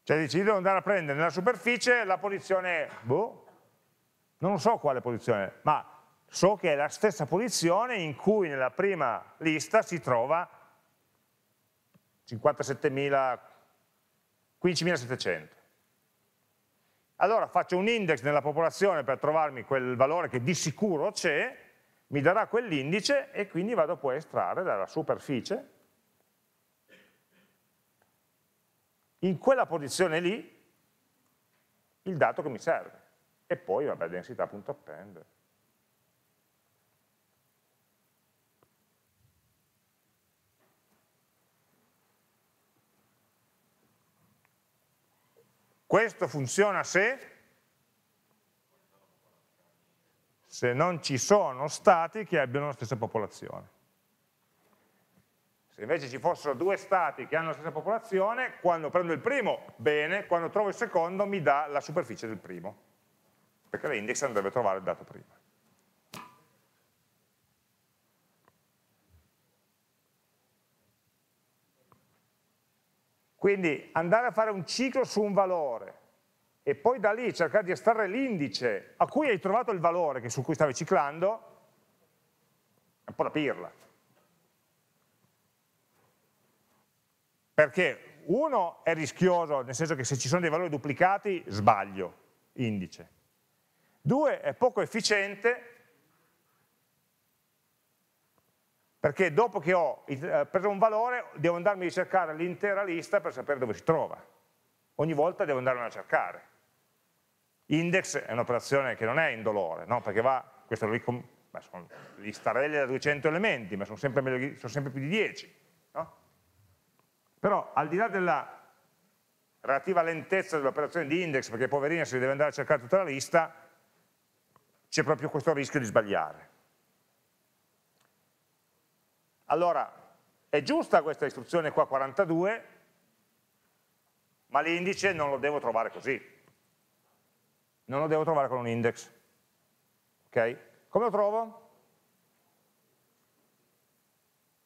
Cioè dici, devo andare a prendere nella superficie la posizione, boh, non so quale posizione, ma so che è la stessa posizione in cui nella prima lista si trova 57.000, 15.700. Allora faccio un index nella popolazione per trovarmi quel valore che di sicuro c'è, mi darà quell'indice e quindi vado poi a estrarre dalla superficie in quella posizione lì il dato che mi serve. E poi, vabbè, densità.append. Questo funziona se, se non ci sono stati che abbiano la stessa popolazione. Se invece ci fossero due stati che hanno la stessa popolazione, quando prendo il primo, bene, quando trovo il secondo mi dà la superficie del primo, perché l'index andrebbe a trovare il dato prima. Quindi andare a fare un ciclo su un valore e poi da lì cercare di estrarre l'indice a cui hai trovato il valore su cui stavi ciclando, è un po' da pirla. Perché uno è rischioso, nel senso che se ci sono dei valori duplicati sbaglio, indice. Due è poco efficiente perché dopo che ho eh, preso un valore devo andarmi a cercare l'intera lista per sapere dove si trova. Ogni volta devo andarmela a cercare. Index è un'operazione che non è indolore, no? perché va, questo lì, sono listarelle da 200 elementi, ma sono sempre, sono sempre più di 10. No? Però al di là della relativa lentezza dell'operazione di index, perché poverina si deve andare a cercare tutta la lista, c'è proprio questo rischio di sbagliare. Allora, è giusta questa istruzione qua 42, ma l'indice non lo devo trovare così. Non lo devo trovare con un index. Okay? Come lo trovo?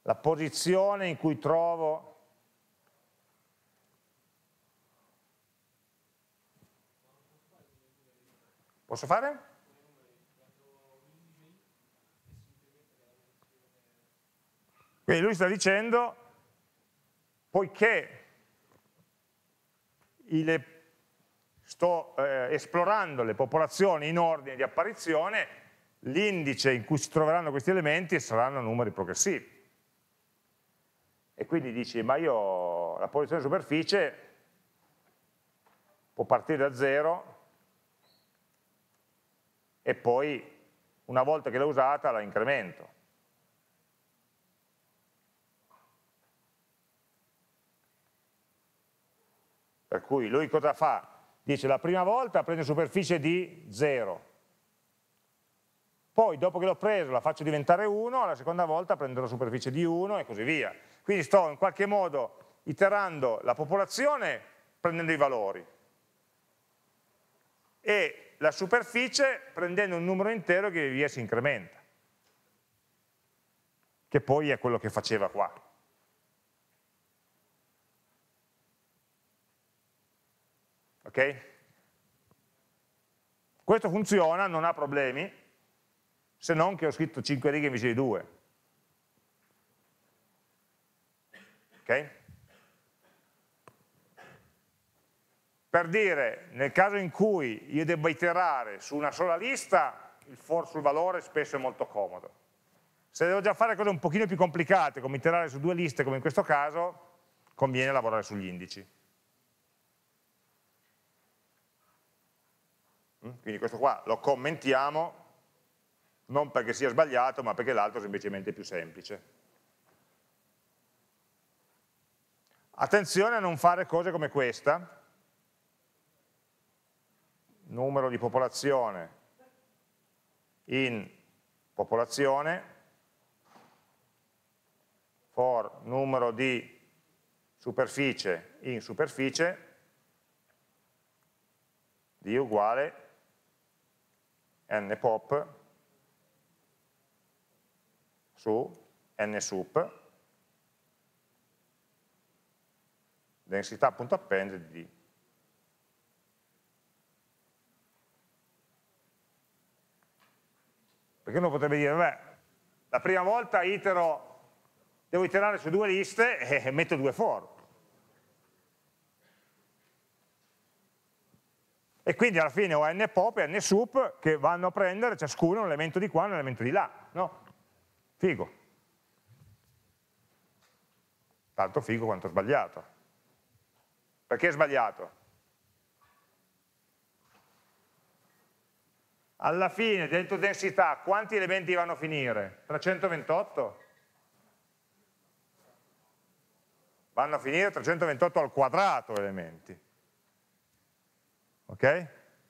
La posizione in cui trovo Posso fare? Quindi lui sta dicendo, poiché il, sto eh, esplorando le popolazioni in ordine di apparizione, l'indice in cui si troveranno questi elementi saranno numeri progressivi. E quindi dici, ma io la posizione di superficie può partire da zero, e poi una volta che l'ho usata la incremento. Per cui lui cosa fa? Dice la prima volta prende superficie di 0, poi dopo che l'ho preso la faccio diventare 1, la seconda volta prendo la superficie di 1 e così via. Quindi sto in qualche modo iterando la popolazione prendendo i valori e la superficie prendendo un numero intero che via si incrementa, che poi è quello che faceva qua. Ok? Questo funziona, non ha problemi, se non che ho scritto 5 righe invece di 2. Ok? per dire nel caso in cui io debba iterare su una sola lista, il for sul valore spesso è molto comodo. Se devo già fare cose un pochino più complicate, come iterare su due liste, come in questo caso, conviene lavorare sugli indici. Mm, quindi questo qua lo commentiamo, non perché sia sbagliato, ma perché l'altro è semplicemente più semplice. Attenzione a non fare cose come questa, numero di popolazione in popolazione for numero di superficie in superficie di uguale n pop su n sup densità punto densità.append di d. Perché uno potrebbe dire, beh, la prima volta itero, devo iterare su due liste e metto due for. E quindi alla fine ho n pop e n sup che vanno a prendere ciascuno un elemento di qua e un elemento di là. No? Figo. Tanto figo quanto sbagliato. Perché è sbagliato? alla fine dentro densità quanti elementi vanno a finire? 328? Vanno a finire 328 al quadrato elementi. Ok?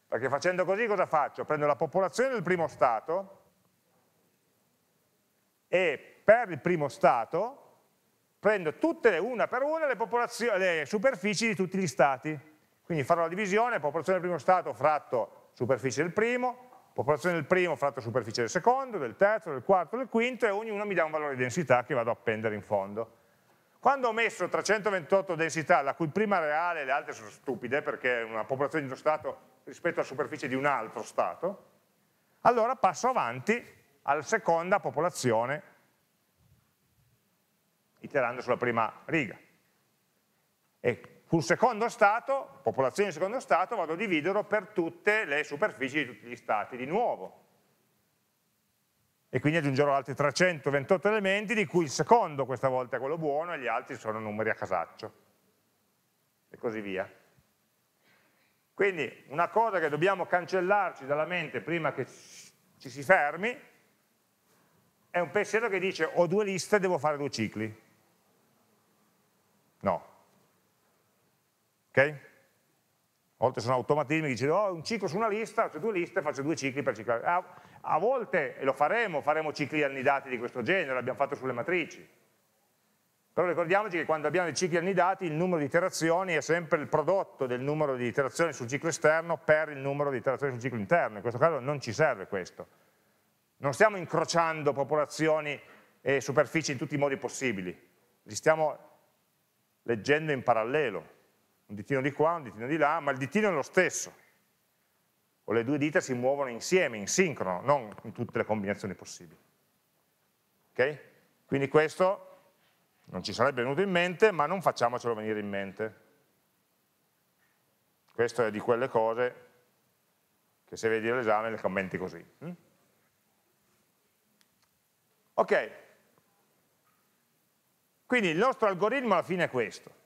Perché facendo così cosa faccio? Prendo la popolazione del primo stato e per il primo stato prendo tutte le, una per una le, le superfici di tutti gli stati. Quindi farò la divisione, popolazione del primo stato fratto superficie del primo, Popolazione del primo fratto superficie del secondo, del terzo, del quarto, del quinto e ognuno mi dà un valore di densità che vado a appendere in fondo. Quando ho messo 328 densità, la cui prima è reale e le altre sono stupide perché è una popolazione di uno stato rispetto alla superficie di un altro stato, allora passo avanti alla seconda popolazione iterando sulla prima riga. E sul secondo stato, popolazione di secondo stato, vado a dividerlo per tutte le superfici di tutti gli stati, di nuovo. E quindi aggiungerò altri 328 elementi, di cui il secondo questa volta è quello buono e gli altri sono numeri a casaccio. E così via. Quindi una cosa che dobbiamo cancellarci dalla mente prima che ci si fermi è un pensiero che dice ho due liste, e devo fare due cicli. No, ok? A volte sono automatismi che dicono oh, un ciclo su una lista, faccio due liste, faccio due cicli per ciclare. A, a volte, e lo faremo, faremo cicli annidati di questo genere, l'abbiamo fatto sulle matrici. Però ricordiamoci che quando abbiamo dei cicli annidati il numero di iterazioni è sempre il prodotto del numero di iterazioni sul ciclo esterno per il numero di iterazioni sul ciclo interno. In questo caso non ci serve questo. Non stiamo incrociando popolazioni e superfici in tutti i modi possibili, li stiamo leggendo in parallelo un ditino di qua, un ditino di là, ma il ditino è lo stesso, o le due dita si muovono insieme, in sincrono, non in tutte le combinazioni possibili. Ok? Quindi questo non ci sarebbe venuto in mente, ma non facciamocelo venire in mente. Questo è di quelle cose che se vedi l'esame le commenti così. Hm? Ok, quindi il nostro algoritmo alla fine è questo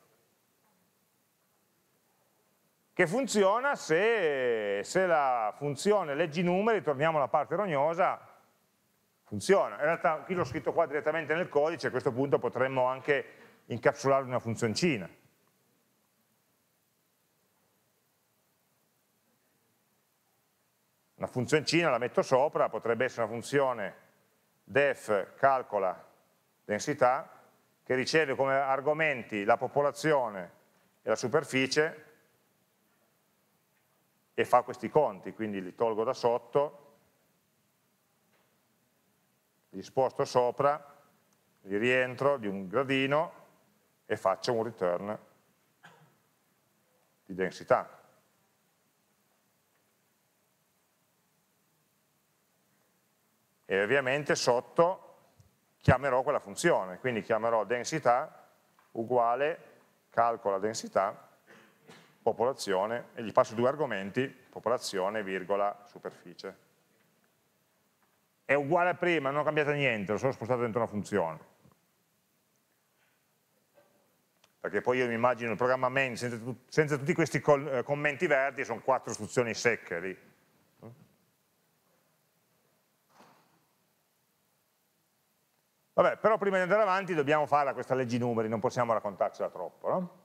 che funziona se, se la funzione leggi numeri, torniamo alla parte rognosa, funziona. In realtà qui l'ho scritto qua direttamente nel codice, a questo punto potremmo anche incapsularlo in una funzioncina. Una funzioncina la metto sopra, potrebbe essere una funzione def calcola densità che riceve come argomenti la popolazione e la superficie e fa questi conti, quindi li tolgo da sotto, li sposto sopra, li rientro di un gradino e faccio un return di densità. E ovviamente sotto chiamerò quella funzione, quindi chiamerò densità uguale calcola densità popolazione e gli passo due argomenti, popolazione, virgola, superficie. È uguale a prima, non ho cambiato niente, l'ho solo spostato dentro una funzione. Perché poi io mi immagino il programma main senza, senza tutti questi eh, commenti verdi, sono quattro istruzioni secche lì. Vabbè, però prima di andare avanti dobbiamo fare questa legge numeri, non possiamo raccontarcela troppo, no?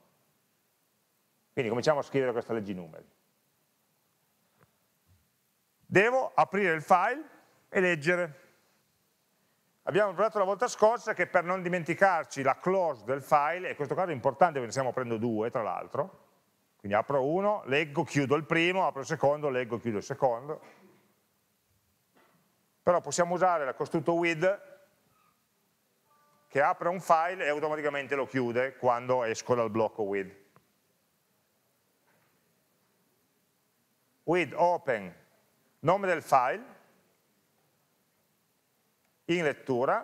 Quindi cominciamo a scrivere questa legge numeri. Devo aprire il file e leggere. Abbiamo provato la volta scorsa che per non dimenticarci la close del file, e in questo caso è importante perché ne stiamo aprendo due tra l'altro, quindi apro uno, leggo, chiudo il primo, apro il secondo, leggo, chiudo il secondo, però possiamo usare la costrutto with che apre un file e automaticamente lo chiude quando esco dal blocco with. with open nome del file in lettura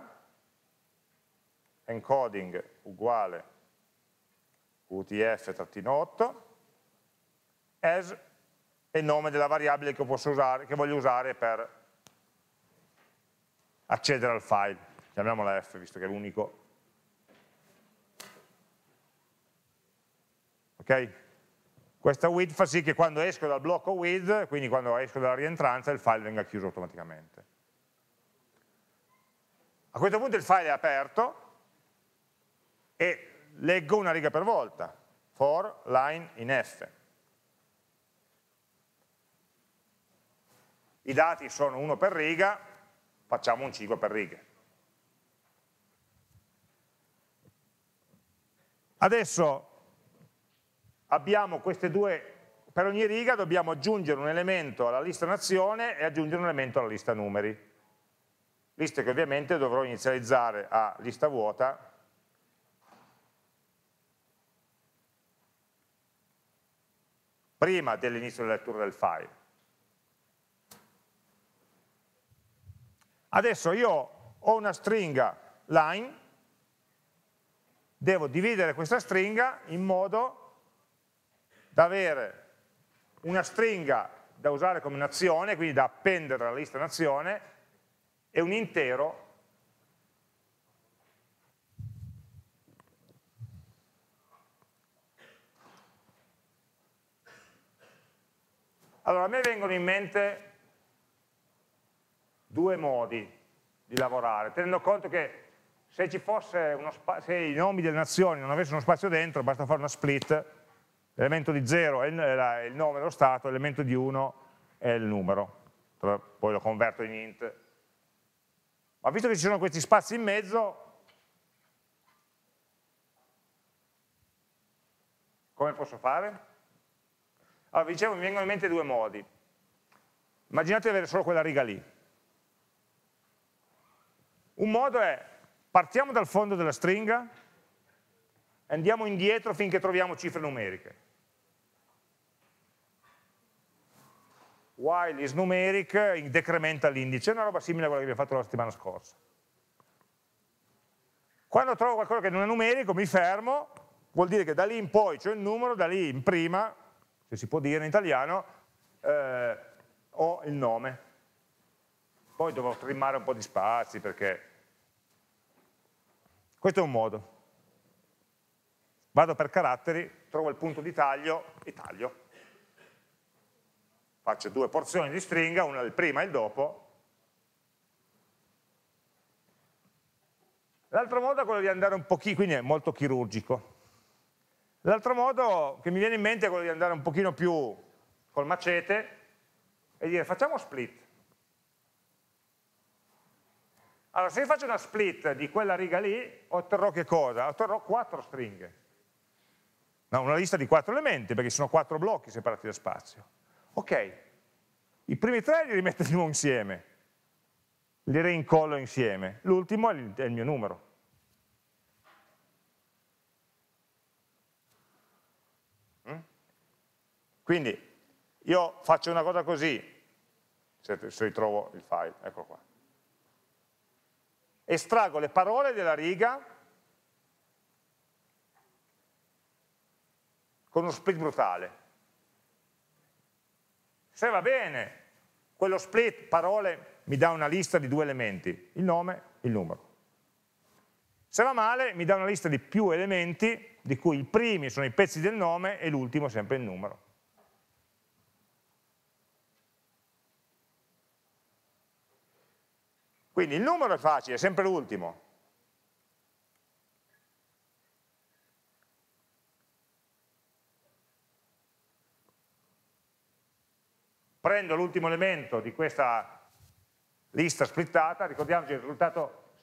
encoding uguale utf-8 as è il nome della variabile che, usare, che voglio usare per accedere al file, chiamiamola f visto che è l'unico. Ok? Questa with fa sì che quando esco dal blocco with, quindi quando esco dalla rientranza, il file venga chiuso automaticamente. A questo punto il file è aperto e leggo una riga per volta, for line in f. I dati sono uno per riga, facciamo un ciclo per riga. Adesso abbiamo queste due, per ogni riga dobbiamo aggiungere un elemento alla lista nazione e aggiungere un elemento alla lista numeri. Liste che ovviamente dovrò inizializzare a lista vuota prima dell'inizio della lettura del file. Adesso io ho una stringa line, devo dividere questa stringa in modo da avere una stringa da usare come nazione, quindi da appendere alla lista nazione, e un intero Allora, a me vengono in mente due modi di lavorare, tenendo conto che se, se i nomi delle nazioni non avessero uno spazio dentro, basta fare una split L'elemento di 0 è il nome, lo stato, l'elemento di 1 è il numero. Poi lo converto in int. Ma visto che ci sono questi spazi in mezzo, come posso fare? Allora, vi dicevo, mi vengono in mente due modi. Immaginate di avere solo quella riga lì. Un modo è, partiamo dal fondo della stringa, e andiamo indietro finché troviamo cifre numeriche. while is numeric decrementa l'indice, è una roba simile a quella che abbiamo fatto la settimana scorsa. Quando trovo qualcosa che non è numerico mi fermo, vuol dire che da lì in poi c'è il numero, da lì in prima, se si può dire in italiano, eh, ho il nome. Poi dovrò trimmare un po' di spazi perché... Questo è un modo. Vado per caratteri, trovo il punto di taglio e taglio faccio due porzioni di stringa, una del prima e il dopo. L'altro modo è quello di andare un pochino, quindi è molto chirurgico. L'altro modo che mi viene in mente è quello di andare un pochino più col macete e dire facciamo split. Allora, se io faccio una split di quella riga lì, otterrò che cosa? Otterrò quattro stringhe. No, una lista di quattro elementi, perché ci sono quattro blocchi separati da spazio. Ok, i primi tre li rimettiamo insieme, li reincollo insieme, l'ultimo è il mio numero. Mm? Quindi io faccio una cosa così, se, se ritrovo il file, ecco qua. Estraggo le parole della riga con uno split brutale. Se va bene, quello split parole mi dà una lista di due elementi, il nome, e il numero. Se va male mi dà una lista di più elementi, di cui i primi sono i pezzi del nome e l'ultimo sempre il numero. Quindi il numero è facile, è sempre l'ultimo, prendo l'ultimo elemento di questa lista splittata, ricordiamoci il risultato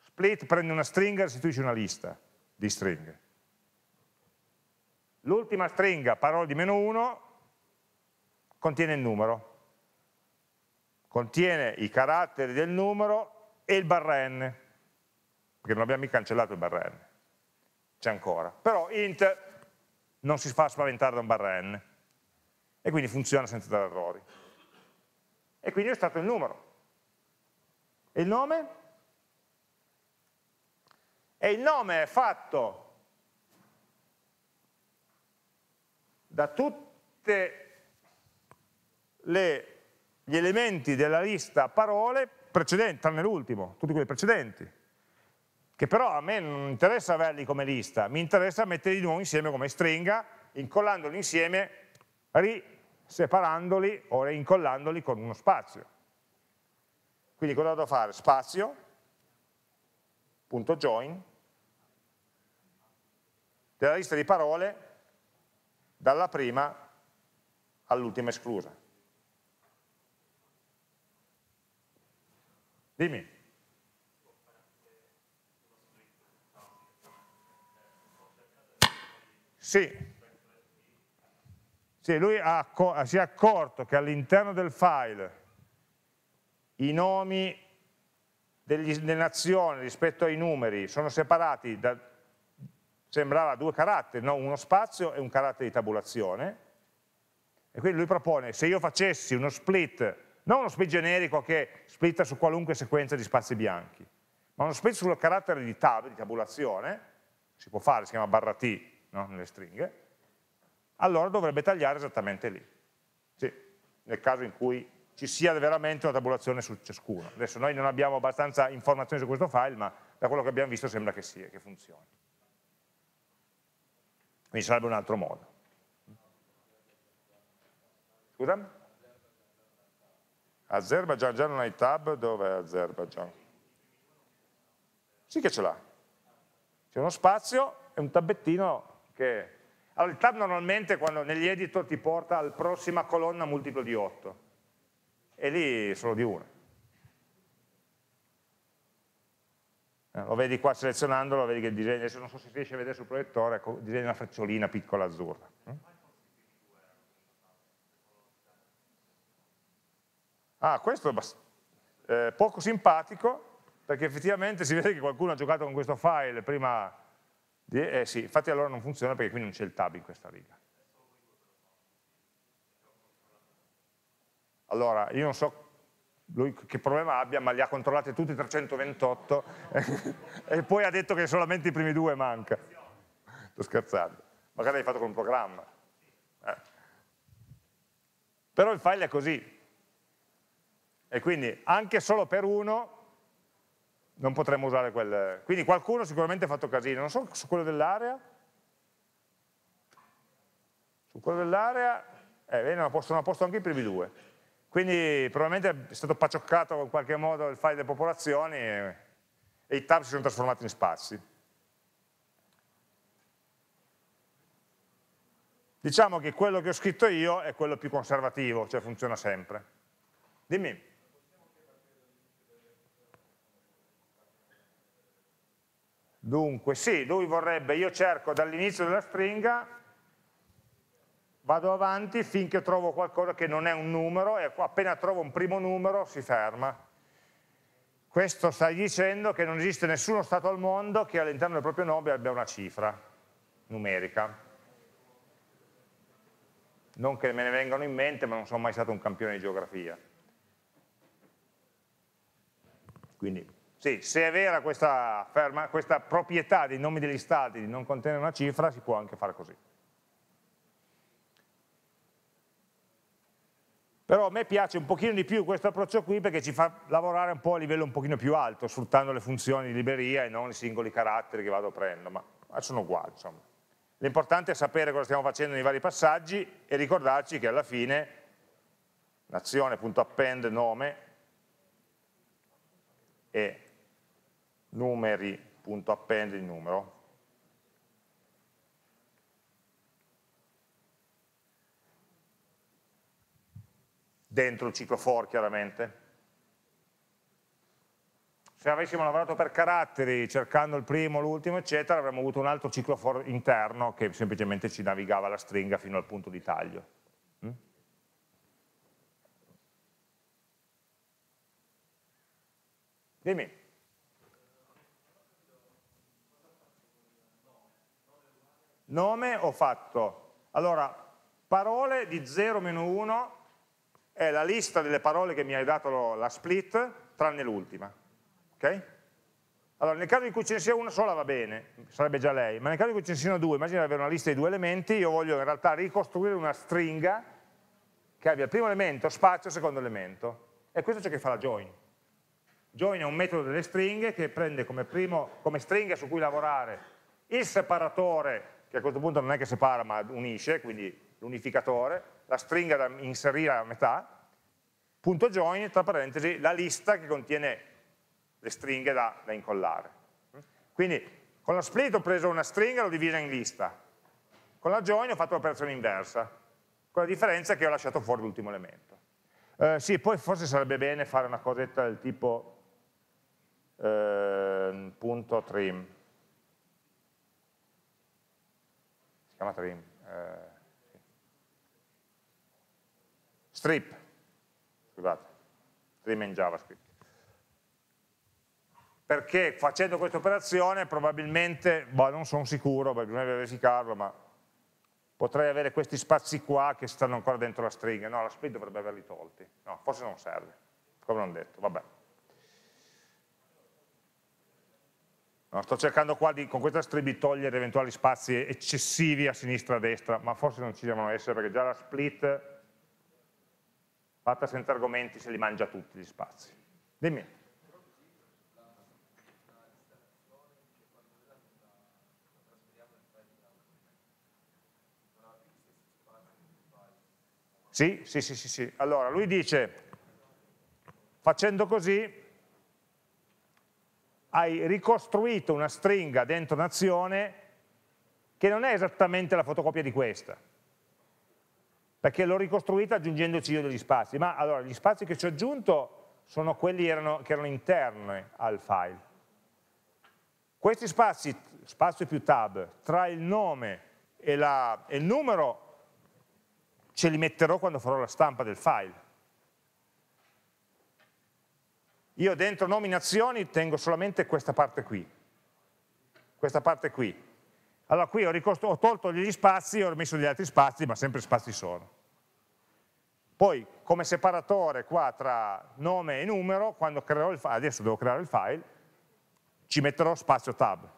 split prende una stringa e restituisce una lista di stringhe. L'ultima stringa, parola di meno 1, contiene il numero, contiene i caratteri del numero e il barra n, perché non abbiamo mica cancellato il barra n, c'è ancora. Però int non si fa spaventare da un barra n, e quindi funziona senza dare errori. E quindi ho estratto il numero. E il nome? E il nome è fatto da tutti gli elementi della lista parole precedenti, tranne l'ultimo, tutti quelli precedenti, che però a me non interessa averli come lista, mi interessa metterli di nuovo insieme come stringa, incollandoli insieme, ri separandoli o reincollandoli con uno spazio. Quindi cosa devo fare? Spazio, punto join, della lista di parole dalla prima all'ultima esclusa. Dimmi. Sì, cioè lui ha, si è accorto che all'interno del file i nomi degli, delle nazioni rispetto ai numeri sono separati da, sembrava due caratteri, no? uno spazio e un carattere di tabulazione, e quindi lui propone, se io facessi uno split, non uno split generico che splitta su qualunque sequenza di spazi bianchi, ma uno split sul carattere di tab, di tabulazione, si può fare, si chiama barra T no? nelle stringhe, allora dovrebbe tagliare esattamente lì. Sì, nel caso in cui ci sia veramente una tabulazione su ciascuno. Adesso noi non abbiamo abbastanza informazioni su questo file, ma da quello che abbiamo visto sembra che sia, che funzioni. Quindi sarebbe un altro modo. Scusa? Azerbaijan già non hai tab? Dove è Azerbaijan? Sì che ce l'ha. C'è uno spazio e un tabbettino che allora il tab normalmente quando negli editor ti porta al prossima colonna multiplo di 8 e lì solo di 1. Eh, lo vedi qua selezionandolo, vedi che disegna, adesso non so se si riesce a vedere sul proiettore, ecco, disegna una frecciolina piccola azzurra. Mm? Ah, questo è eh, poco simpatico, perché effettivamente si vede che qualcuno ha giocato con questo file prima eh, sì, infatti allora non funziona perché qui non c'è il tab in questa riga. Allora, io non so lui che problema abbia, ma li ha controllati tutti 328 e poi ha detto che solamente i primi due manca. Sto scherzando. Magari l'hai fatto con un programma. Eh. Però il file è così. E quindi anche solo per uno non potremmo usare quel... Quindi qualcuno sicuramente ha fatto casino, non so su quello dell'area. Su quello dell'area, eh, non ha posto, anche i primi due. Quindi probabilmente è stato pacioccato in qualche modo il file delle popolazioni e, e i tab si sono trasformati in spazi. Diciamo che quello che ho scritto io è quello più conservativo, cioè funziona sempre. Dimmi. Dunque, sì, lui vorrebbe, io cerco dall'inizio della stringa, vado avanti finché trovo qualcosa che non è un numero e appena trovo un primo numero si ferma. Questo sta dicendo che non esiste nessuno stato al mondo che all'interno del proprio nome abbia una cifra numerica. Non che me ne vengano in mente, ma non sono mai stato un campione di geografia. Quindi sì, se è vera questa, ferma, questa proprietà dei nomi degli stati di non contenere una cifra, si può anche fare così. Però a me piace un pochino di più questo approccio qui perché ci fa lavorare un po' a livello un pochino più alto, sfruttando le funzioni di libreria e non i singoli caratteri che vado prendo, ma sono uguali insomma. L'importante è sapere cosa stiamo facendo nei vari passaggi e ricordarci che alla fine l'azione.append nome e numeri.append il numero. Dentro il ciclo for chiaramente. Se avessimo lavorato per caratteri, cercando il primo, l'ultimo, eccetera, avremmo avuto un altro ciclo for interno che semplicemente ci navigava la stringa fino al punto di taglio. Mm? Dimmi. Nome ho fatto. Allora, parole di 0-1 è la lista delle parole che mi hai dato la split, tranne l'ultima. ok? Allora, nel caso in cui ce ne sia una sola va bene, sarebbe già lei, ma nel caso in cui ce ne siano due, immagina di avere una lista di due elementi, io voglio in realtà ricostruire una stringa che abbia il primo elemento, spazio, il secondo elemento. E questo è ciò che fa la join. Join è un metodo delle stringhe che prende come, primo, come stringa su cui lavorare il separatore che a questo punto non è che separa ma unisce, quindi l'unificatore, la stringa da inserire a metà, punto join, tra parentesi, la lista che contiene le stringhe da, da incollare. Quindi con la split ho preso una stringa e l'ho divisa in lista, con la join ho fatto l'operazione inversa, con la differenza che ho lasciato fuori l'ultimo elemento. Eh, sì, poi forse sarebbe bene fare una cosetta del tipo eh, punto trim, chiama trim. Eh, sì. Strip, scusate, trim in JavaScript. Perché facendo questa operazione probabilmente, boh, non sono sicuro, perché bisogna verificarlo, ma potrei avere questi spazi qua che stanno ancora dentro la stringa. No, la split dovrebbe averli tolti. No, forse non serve, come non detto, vabbè. No, sto cercando qua di, con questa strip di togliere eventuali spazi eccessivi a sinistra e a destra, ma forse non ci devono essere perché già la split fatta senza argomenti se li mangia tutti gli spazi. Dimmi. Sì, sì, sì, sì, sì. Allora, lui dice, facendo così hai ricostruito una stringa dentro un'azione che non è esattamente la fotocopia di questa, perché l'ho ricostruita aggiungendoci io degli spazi, ma allora gli spazi che ci ho aggiunto sono quelli erano, che erano interni al file. Questi spazi, spazio più tab, tra il nome e, la, e il numero ce li metterò quando farò la stampa del file Io dentro nomi in tengo solamente questa parte qui, questa parte qui. Allora qui ho, ho tolto gli spazi ho messo gli altri spazi, ma sempre spazi sono. Poi come separatore qua tra nome e numero, quando creerò il file, adesso devo creare il file, ci metterò spazio tab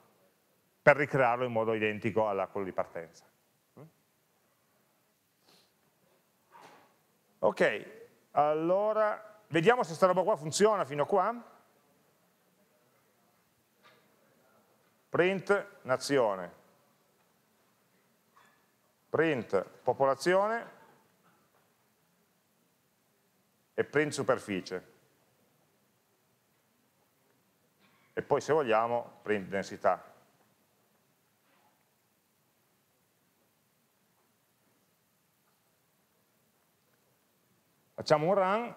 per ricrearlo in modo identico a quello di partenza. Ok, allora vediamo se sta roba qua funziona fino a qua. Print nazione, print popolazione e print superficie. E poi se vogliamo print densità. Facciamo un run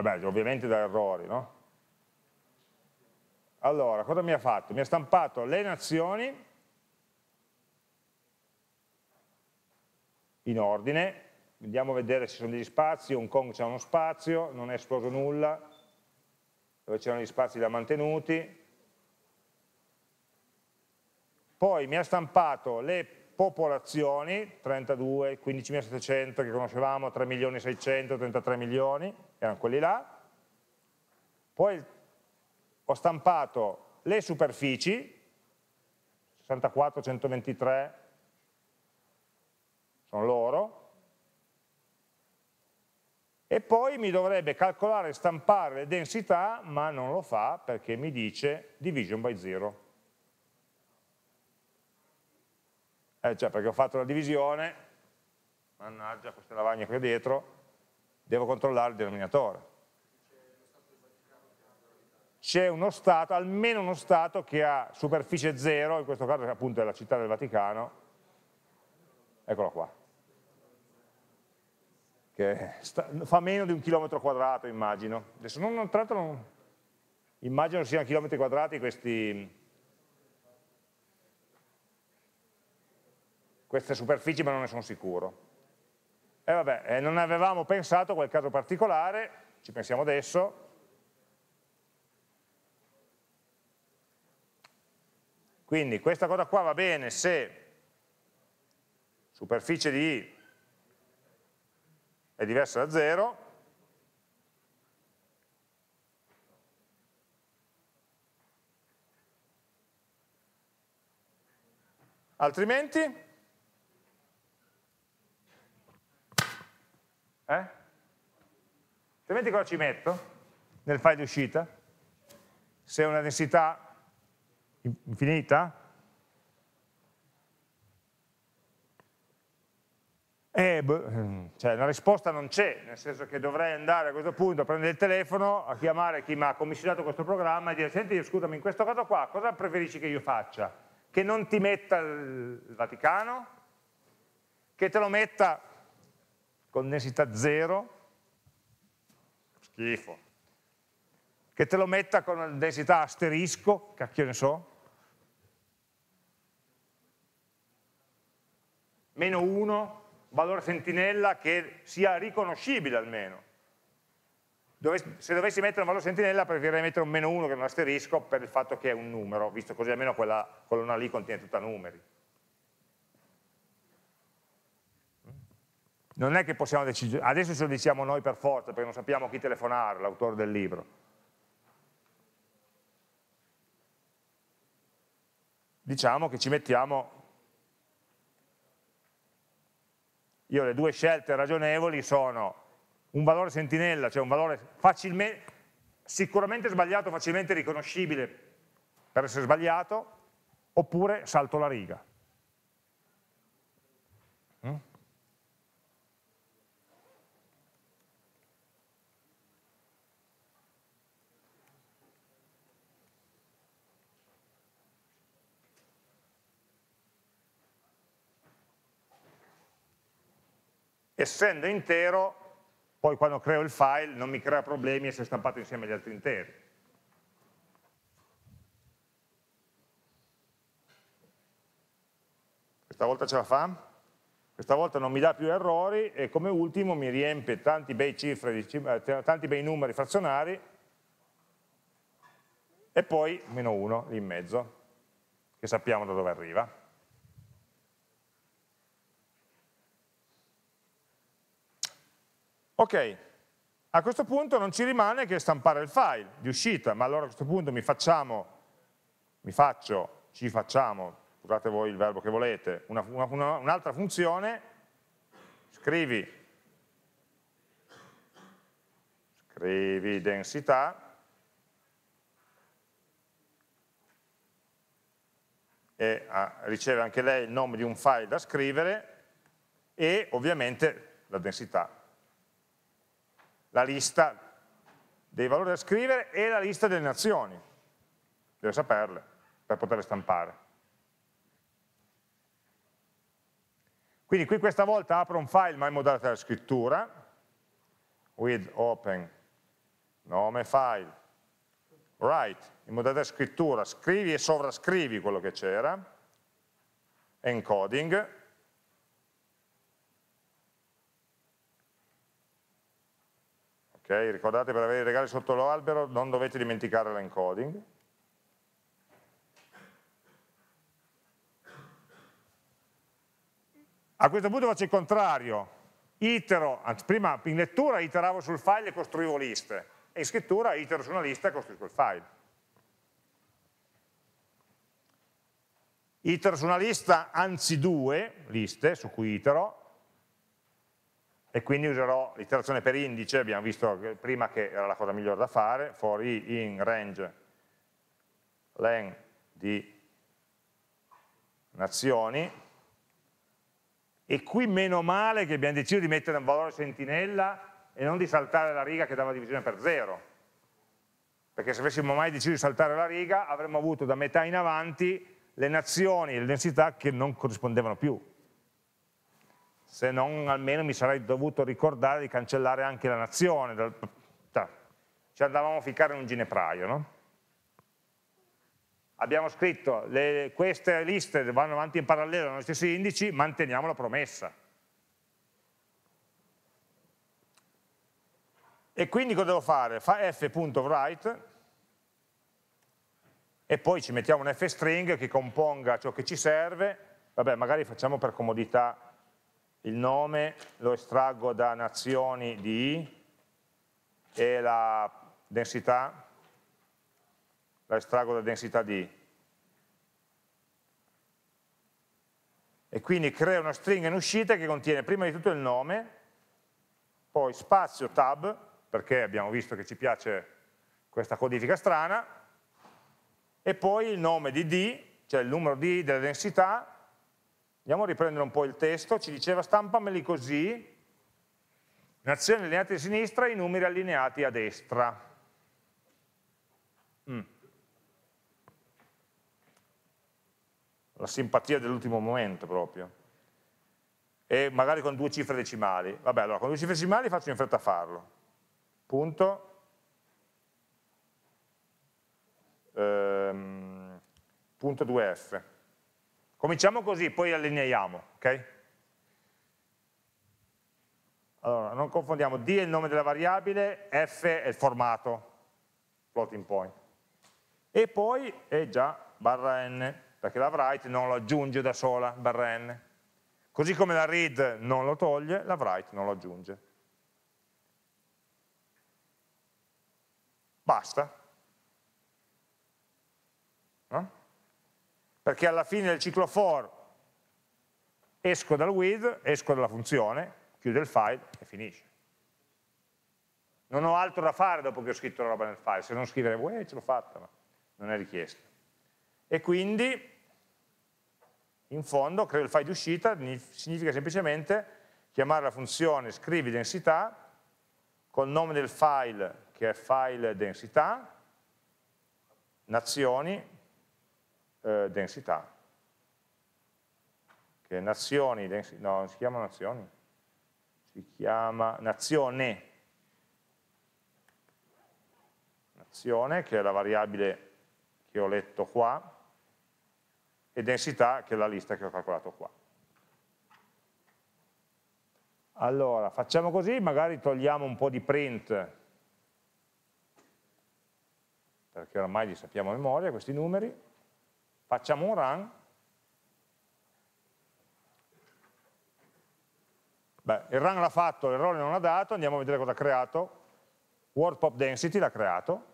Vabbè, ovviamente da errori, no? Allora, cosa mi ha fatto? Mi ha stampato le nazioni in ordine, andiamo a vedere se ci sono degli spazi, Hong Kong c'è uno spazio, non è esploso nulla, dove c'erano gli spazi da mantenuti, poi mi ha stampato le popolazioni, 32, 15.700 che conoscevamo, 3.600.000, 33 milioni, erano quelli là. Poi ho stampato le superfici, 64, 123, sono loro, e poi mi dovrebbe calcolare e stampare le densità, ma non lo fa perché mi dice division by zero. eh, cioè perché ho fatto la divisione, mannaggia queste lavagne qui dietro, devo controllare il denominatore. C'è uno Stato, almeno uno Stato che ha superficie zero, in questo caso appunto è la città del Vaticano, eccolo qua, che sta, fa meno di un chilometro quadrato immagino. Adesso non, tra l'altro immagino siano chilometri quadrati questi, queste superfici ma non ne sono sicuro. E vabbè, eh, non avevamo pensato a quel caso particolare, ci pensiamo adesso. Quindi questa cosa qua va bene se superficie di I è diversa da 0, altrimenti Eh? Altrimenti cosa ci metto nel file di uscita? Se è una densità infinita? Eh, boh, cioè, la risposta non c'è, nel senso che dovrei andare a questo punto a prendere il telefono, a chiamare chi mi ha commissionato questo programma e dire, senti, scusami, in questo caso qua cosa preferisci che io faccia? Che non ti metta il Vaticano? Che te lo metta con densità 0, schifo, che te lo metta con densità asterisco, cacchio ne so, meno 1, valore sentinella che sia riconoscibile almeno. Dove, se dovessi mettere un valore sentinella preferirei mettere un meno 1 che un asterisco per il fatto che è un numero, visto così almeno quella colonna lì contiene tutta numeri. non è che possiamo decidere, adesso ce lo diciamo noi per forza perché non sappiamo chi telefonare, l'autore del libro. Diciamo che ci mettiamo, io le due scelte ragionevoli sono un valore sentinella, cioè un valore facilmente, sicuramente sbagliato, facilmente riconoscibile per essere sbagliato, oppure salto la riga. essendo intero, poi quando creo il file non mi crea problemi essere stampato insieme agli altri interi. Questa volta ce la fa? Questa volta non mi dà più errori e come ultimo mi riempie tanti bei, cifre, eh, tanti bei numeri frazionari e poi meno 1 lì in mezzo, che sappiamo da dove arriva. Ok, a questo punto non ci rimane che stampare il file di uscita, ma allora a questo punto mi facciamo, mi faccio, ci facciamo, usate voi il verbo che volete, un'altra una, una, un funzione, scrivi, scrivi densità, e ah, riceve anche lei il nome di un file da scrivere e ovviamente la densità la lista dei valori da scrivere e la lista delle nazioni. Deve saperle per poterle stampare. Quindi qui questa volta apro un file ma in modalità di scrittura, with open nome file, write, in modalità di scrittura, scrivi e sovrascrivi quello che c'era, encoding, Okay? Ricordate per avere i regali sotto l'albero non dovete dimenticare l'encoding. A questo punto faccio il contrario, itero, anzi, prima in lettura iteravo sul file e costruivo liste, e in scrittura itero su una lista e costruisco il file. Itero su una lista, anzi due liste su cui itero, e quindi userò l'iterazione per indice, abbiamo visto prima che era la cosa migliore da fare, for i in range len di nazioni, e qui meno male che abbiamo deciso di mettere un valore sentinella e non di saltare la riga che dava divisione per zero, perché se avessimo mai deciso di saltare la riga avremmo avuto da metà in avanti le nazioni e le densità che non corrispondevano più se non almeno mi sarei dovuto ricordare di cancellare anche la nazione. Dal... Ci andavamo a ficcare in un ginepraio, no? Abbiamo scritto, le, queste liste vanno avanti in parallelo agli stessi indici, manteniamo la promessa. E quindi cosa devo fare? Fa f.write e poi ci mettiamo un f string che componga ciò che ci serve, vabbè magari facciamo per comodità il nome lo estraggo da nazioni di I e la densità la estraggo da densità di I. E quindi creo una stringa in uscita che contiene prima di tutto il nome, poi spazio tab, perché abbiamo visto che ci piace questa codifica strana, e poi il nome di D, cioè il numero di I della densità, Andiamo a riprendere un po' il testo, ci diceva stampameli così, in azione a sinistra e i numeri allineati a destra. Mm. La simpatia dell'ultimo momento proprio. E magari con due cifre decimali. Vabbè, allora con due cifre decimali faccio in fretta a farlo. Punto. Ehm, punto 2F. Cominciamo così, poi allineiamo, ok? Allora, non confondiamo, D è il nome della variabile, F è il formato, floating point. E poi è già barra N, perché la write non lo aggiunge da sola, barra N. Così come la read non lo toglie, la write non lo aggiunge. Basta. No? perché alla fine del ciclo for esco dal with, esco dalla funzione, chiudo il file e finisce. Non ho altro da fare dopo che ho scritto la roba nel file, se non scrivere, uè, ce l'ho fatta, ma non è richiesto. E quindi, in fondo, creo il file di uscita, significa semplicemente chiamare la funzione scrivi densità col nome del file che è file densità, nazioni, eh, densità. Che nazioni, densi, no, non si chiama nazioni, si chiama nazione. Nazione, che è la variabile che ho letto qua, e densità, che è la lista che ho calcolato qua. Allora, facciamo così, magari togliamo un po' di print, perché ormai li sappiamo a memoria questi numeri, Facciamo un run. Beh, il run l'ha fatto, l'errore non l'ha dato, andiamo a vedere cosa ha creato. Word pop density l'ha creato.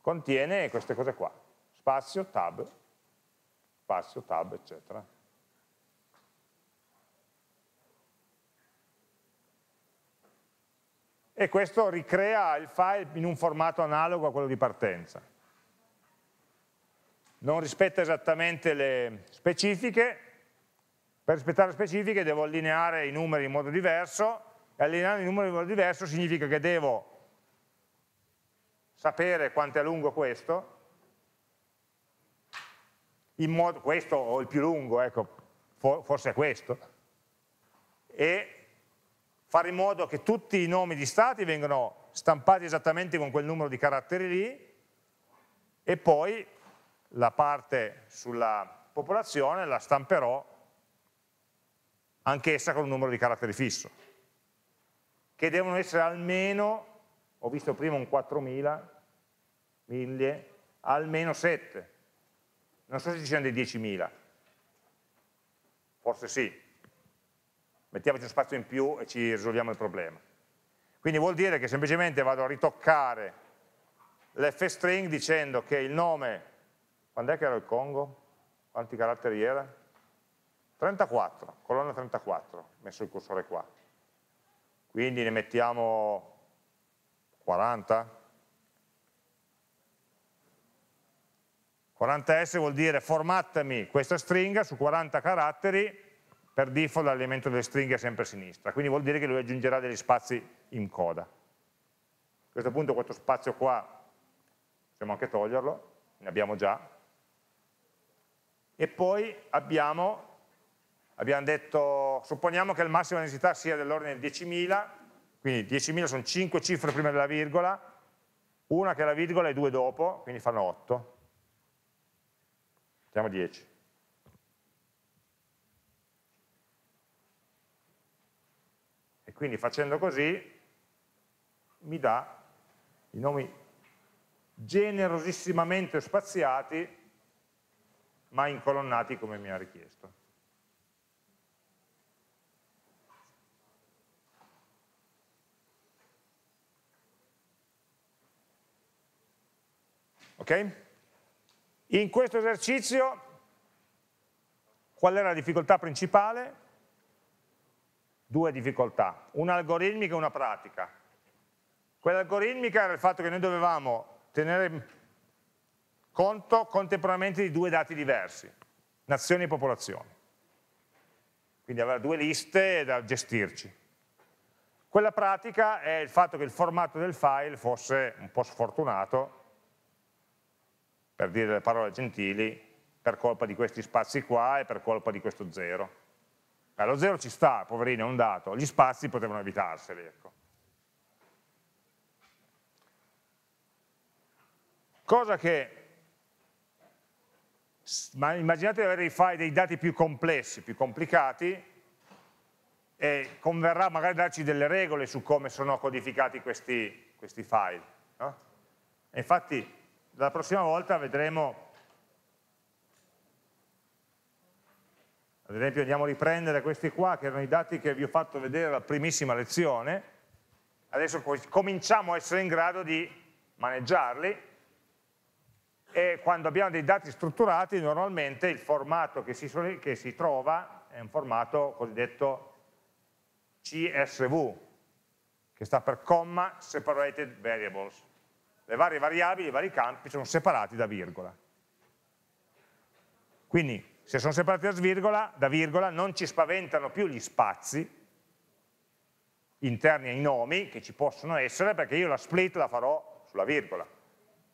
Contiene queste cose qua. Spazio, tab, spazio, tab, eccetera. e questo ricrea il file in un formato analogo a quello di partenza non rispetta esattamente le specifiche, per rispettare le specifiche devo allineare i numeri in modo diverso, e allineare i numeri in modo diverso significa che devo sapere quanto è lungo questo, in modo, questo o il più lungo, ecco, forse è questo, e fare in modo che tutti i nomi di stati vengano stampati esattamente con quel numero di caratteri lì, e poi la parte sulla popolazione la stamperò anch'essa con un numero di caratteri fisso, che devono essere almeno, ho visto prima un 4.000, 1.000, almeno 7. Non so se ci siano dei 10.000, forse sì. Mettiamoci uno spazio in più e ci risolviamo il problema. Quindi vuol dire che semplicemente vado a ritoccare l'fstring dicendo che il nome quando è che era il Congo? Quanti caratteri era? 34, colonna 34, messo il cursore qua. Quindi ne mettiamo 40. 40S vuol dire formattami questa stringa su 40 caratteri, per default l'elemento delle stringhe è sempre a sinistra, quindi vuol dire che lui aggiungerà degli spazi in coda. A questo punto questo spazio qua possiamo anche toglierlo, ne abbiamo già, e poi abbiamo, abbiamo detto, supponiamo che il massimo di densità sia dell'ordine di 10.000, quindi 10.000 sono 5 cifre prima della virgola, una che è la virgola e due dopo, quindi fanno 8. Mettiamo 10. E quindi facendo così mi dà i nomi generosissimamente spaziati ma incolonnati come mi ha richiesto. Ok? In questo esercizio qual era la difficoltà principale? Due difficoltà, una algoritmica e una pratica. Quella algoritmica era il fatto che noi dovevamo tenere conto contemporaneamente di due dati diversi, nazioni e popolazioni. Quindi avrà due liste da gestirci. Quella pratica è il fatto che il formato del file fosse un po' sfortunato, per dire le parole gentili, per colpa di questi spazi qua e per colpa di questo zero. Eh, lo zero ci sta, poverino, è un dato, gli spazi potevano evitarseli. Ecco. Cosa che ma immaginate di avere dei, file, dei dati più complessi, più complicati, e converrà magari darci delle regole su come sono codificati questi, questi file. No? infatti la prossima volta vedremo, ad esempio andiamo a riprendere questi qua che erano i dati che vi ho fatto vedere la primissima lezione, adesso cominciamo a essere in grado di maneggiarli e quando abbiamo dei dati strutturati normalmente il formato che si, che si trova è un formato cosiddetto CSV, che sta per comma separated variables. Le varie variabili, i vari campi sono separati da virgola. Quindi se sono separati da virgola, da virgola non ci spaventano più gli spazi interni ai nomi che ci possono essere perché io la split la farò sulla virgola,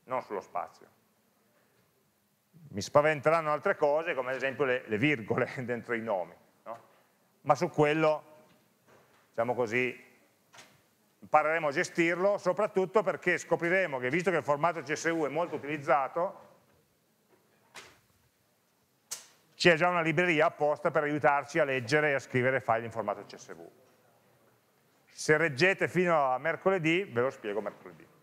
non sullo spazio mi spaventeranno altre cose come ad esempio le, le virgole dentro i nomi, no? ma su quello, diciamo così, impareremo a gestirlo soprattutto perché scopriremo che visto che il formato CSU è molto utilizzato, c'è già una libreria apposta per aiutarci a leggere e a scrivere file in formato CSV. Se reggete fino a mercoledì, ve lo spiego mercoledì.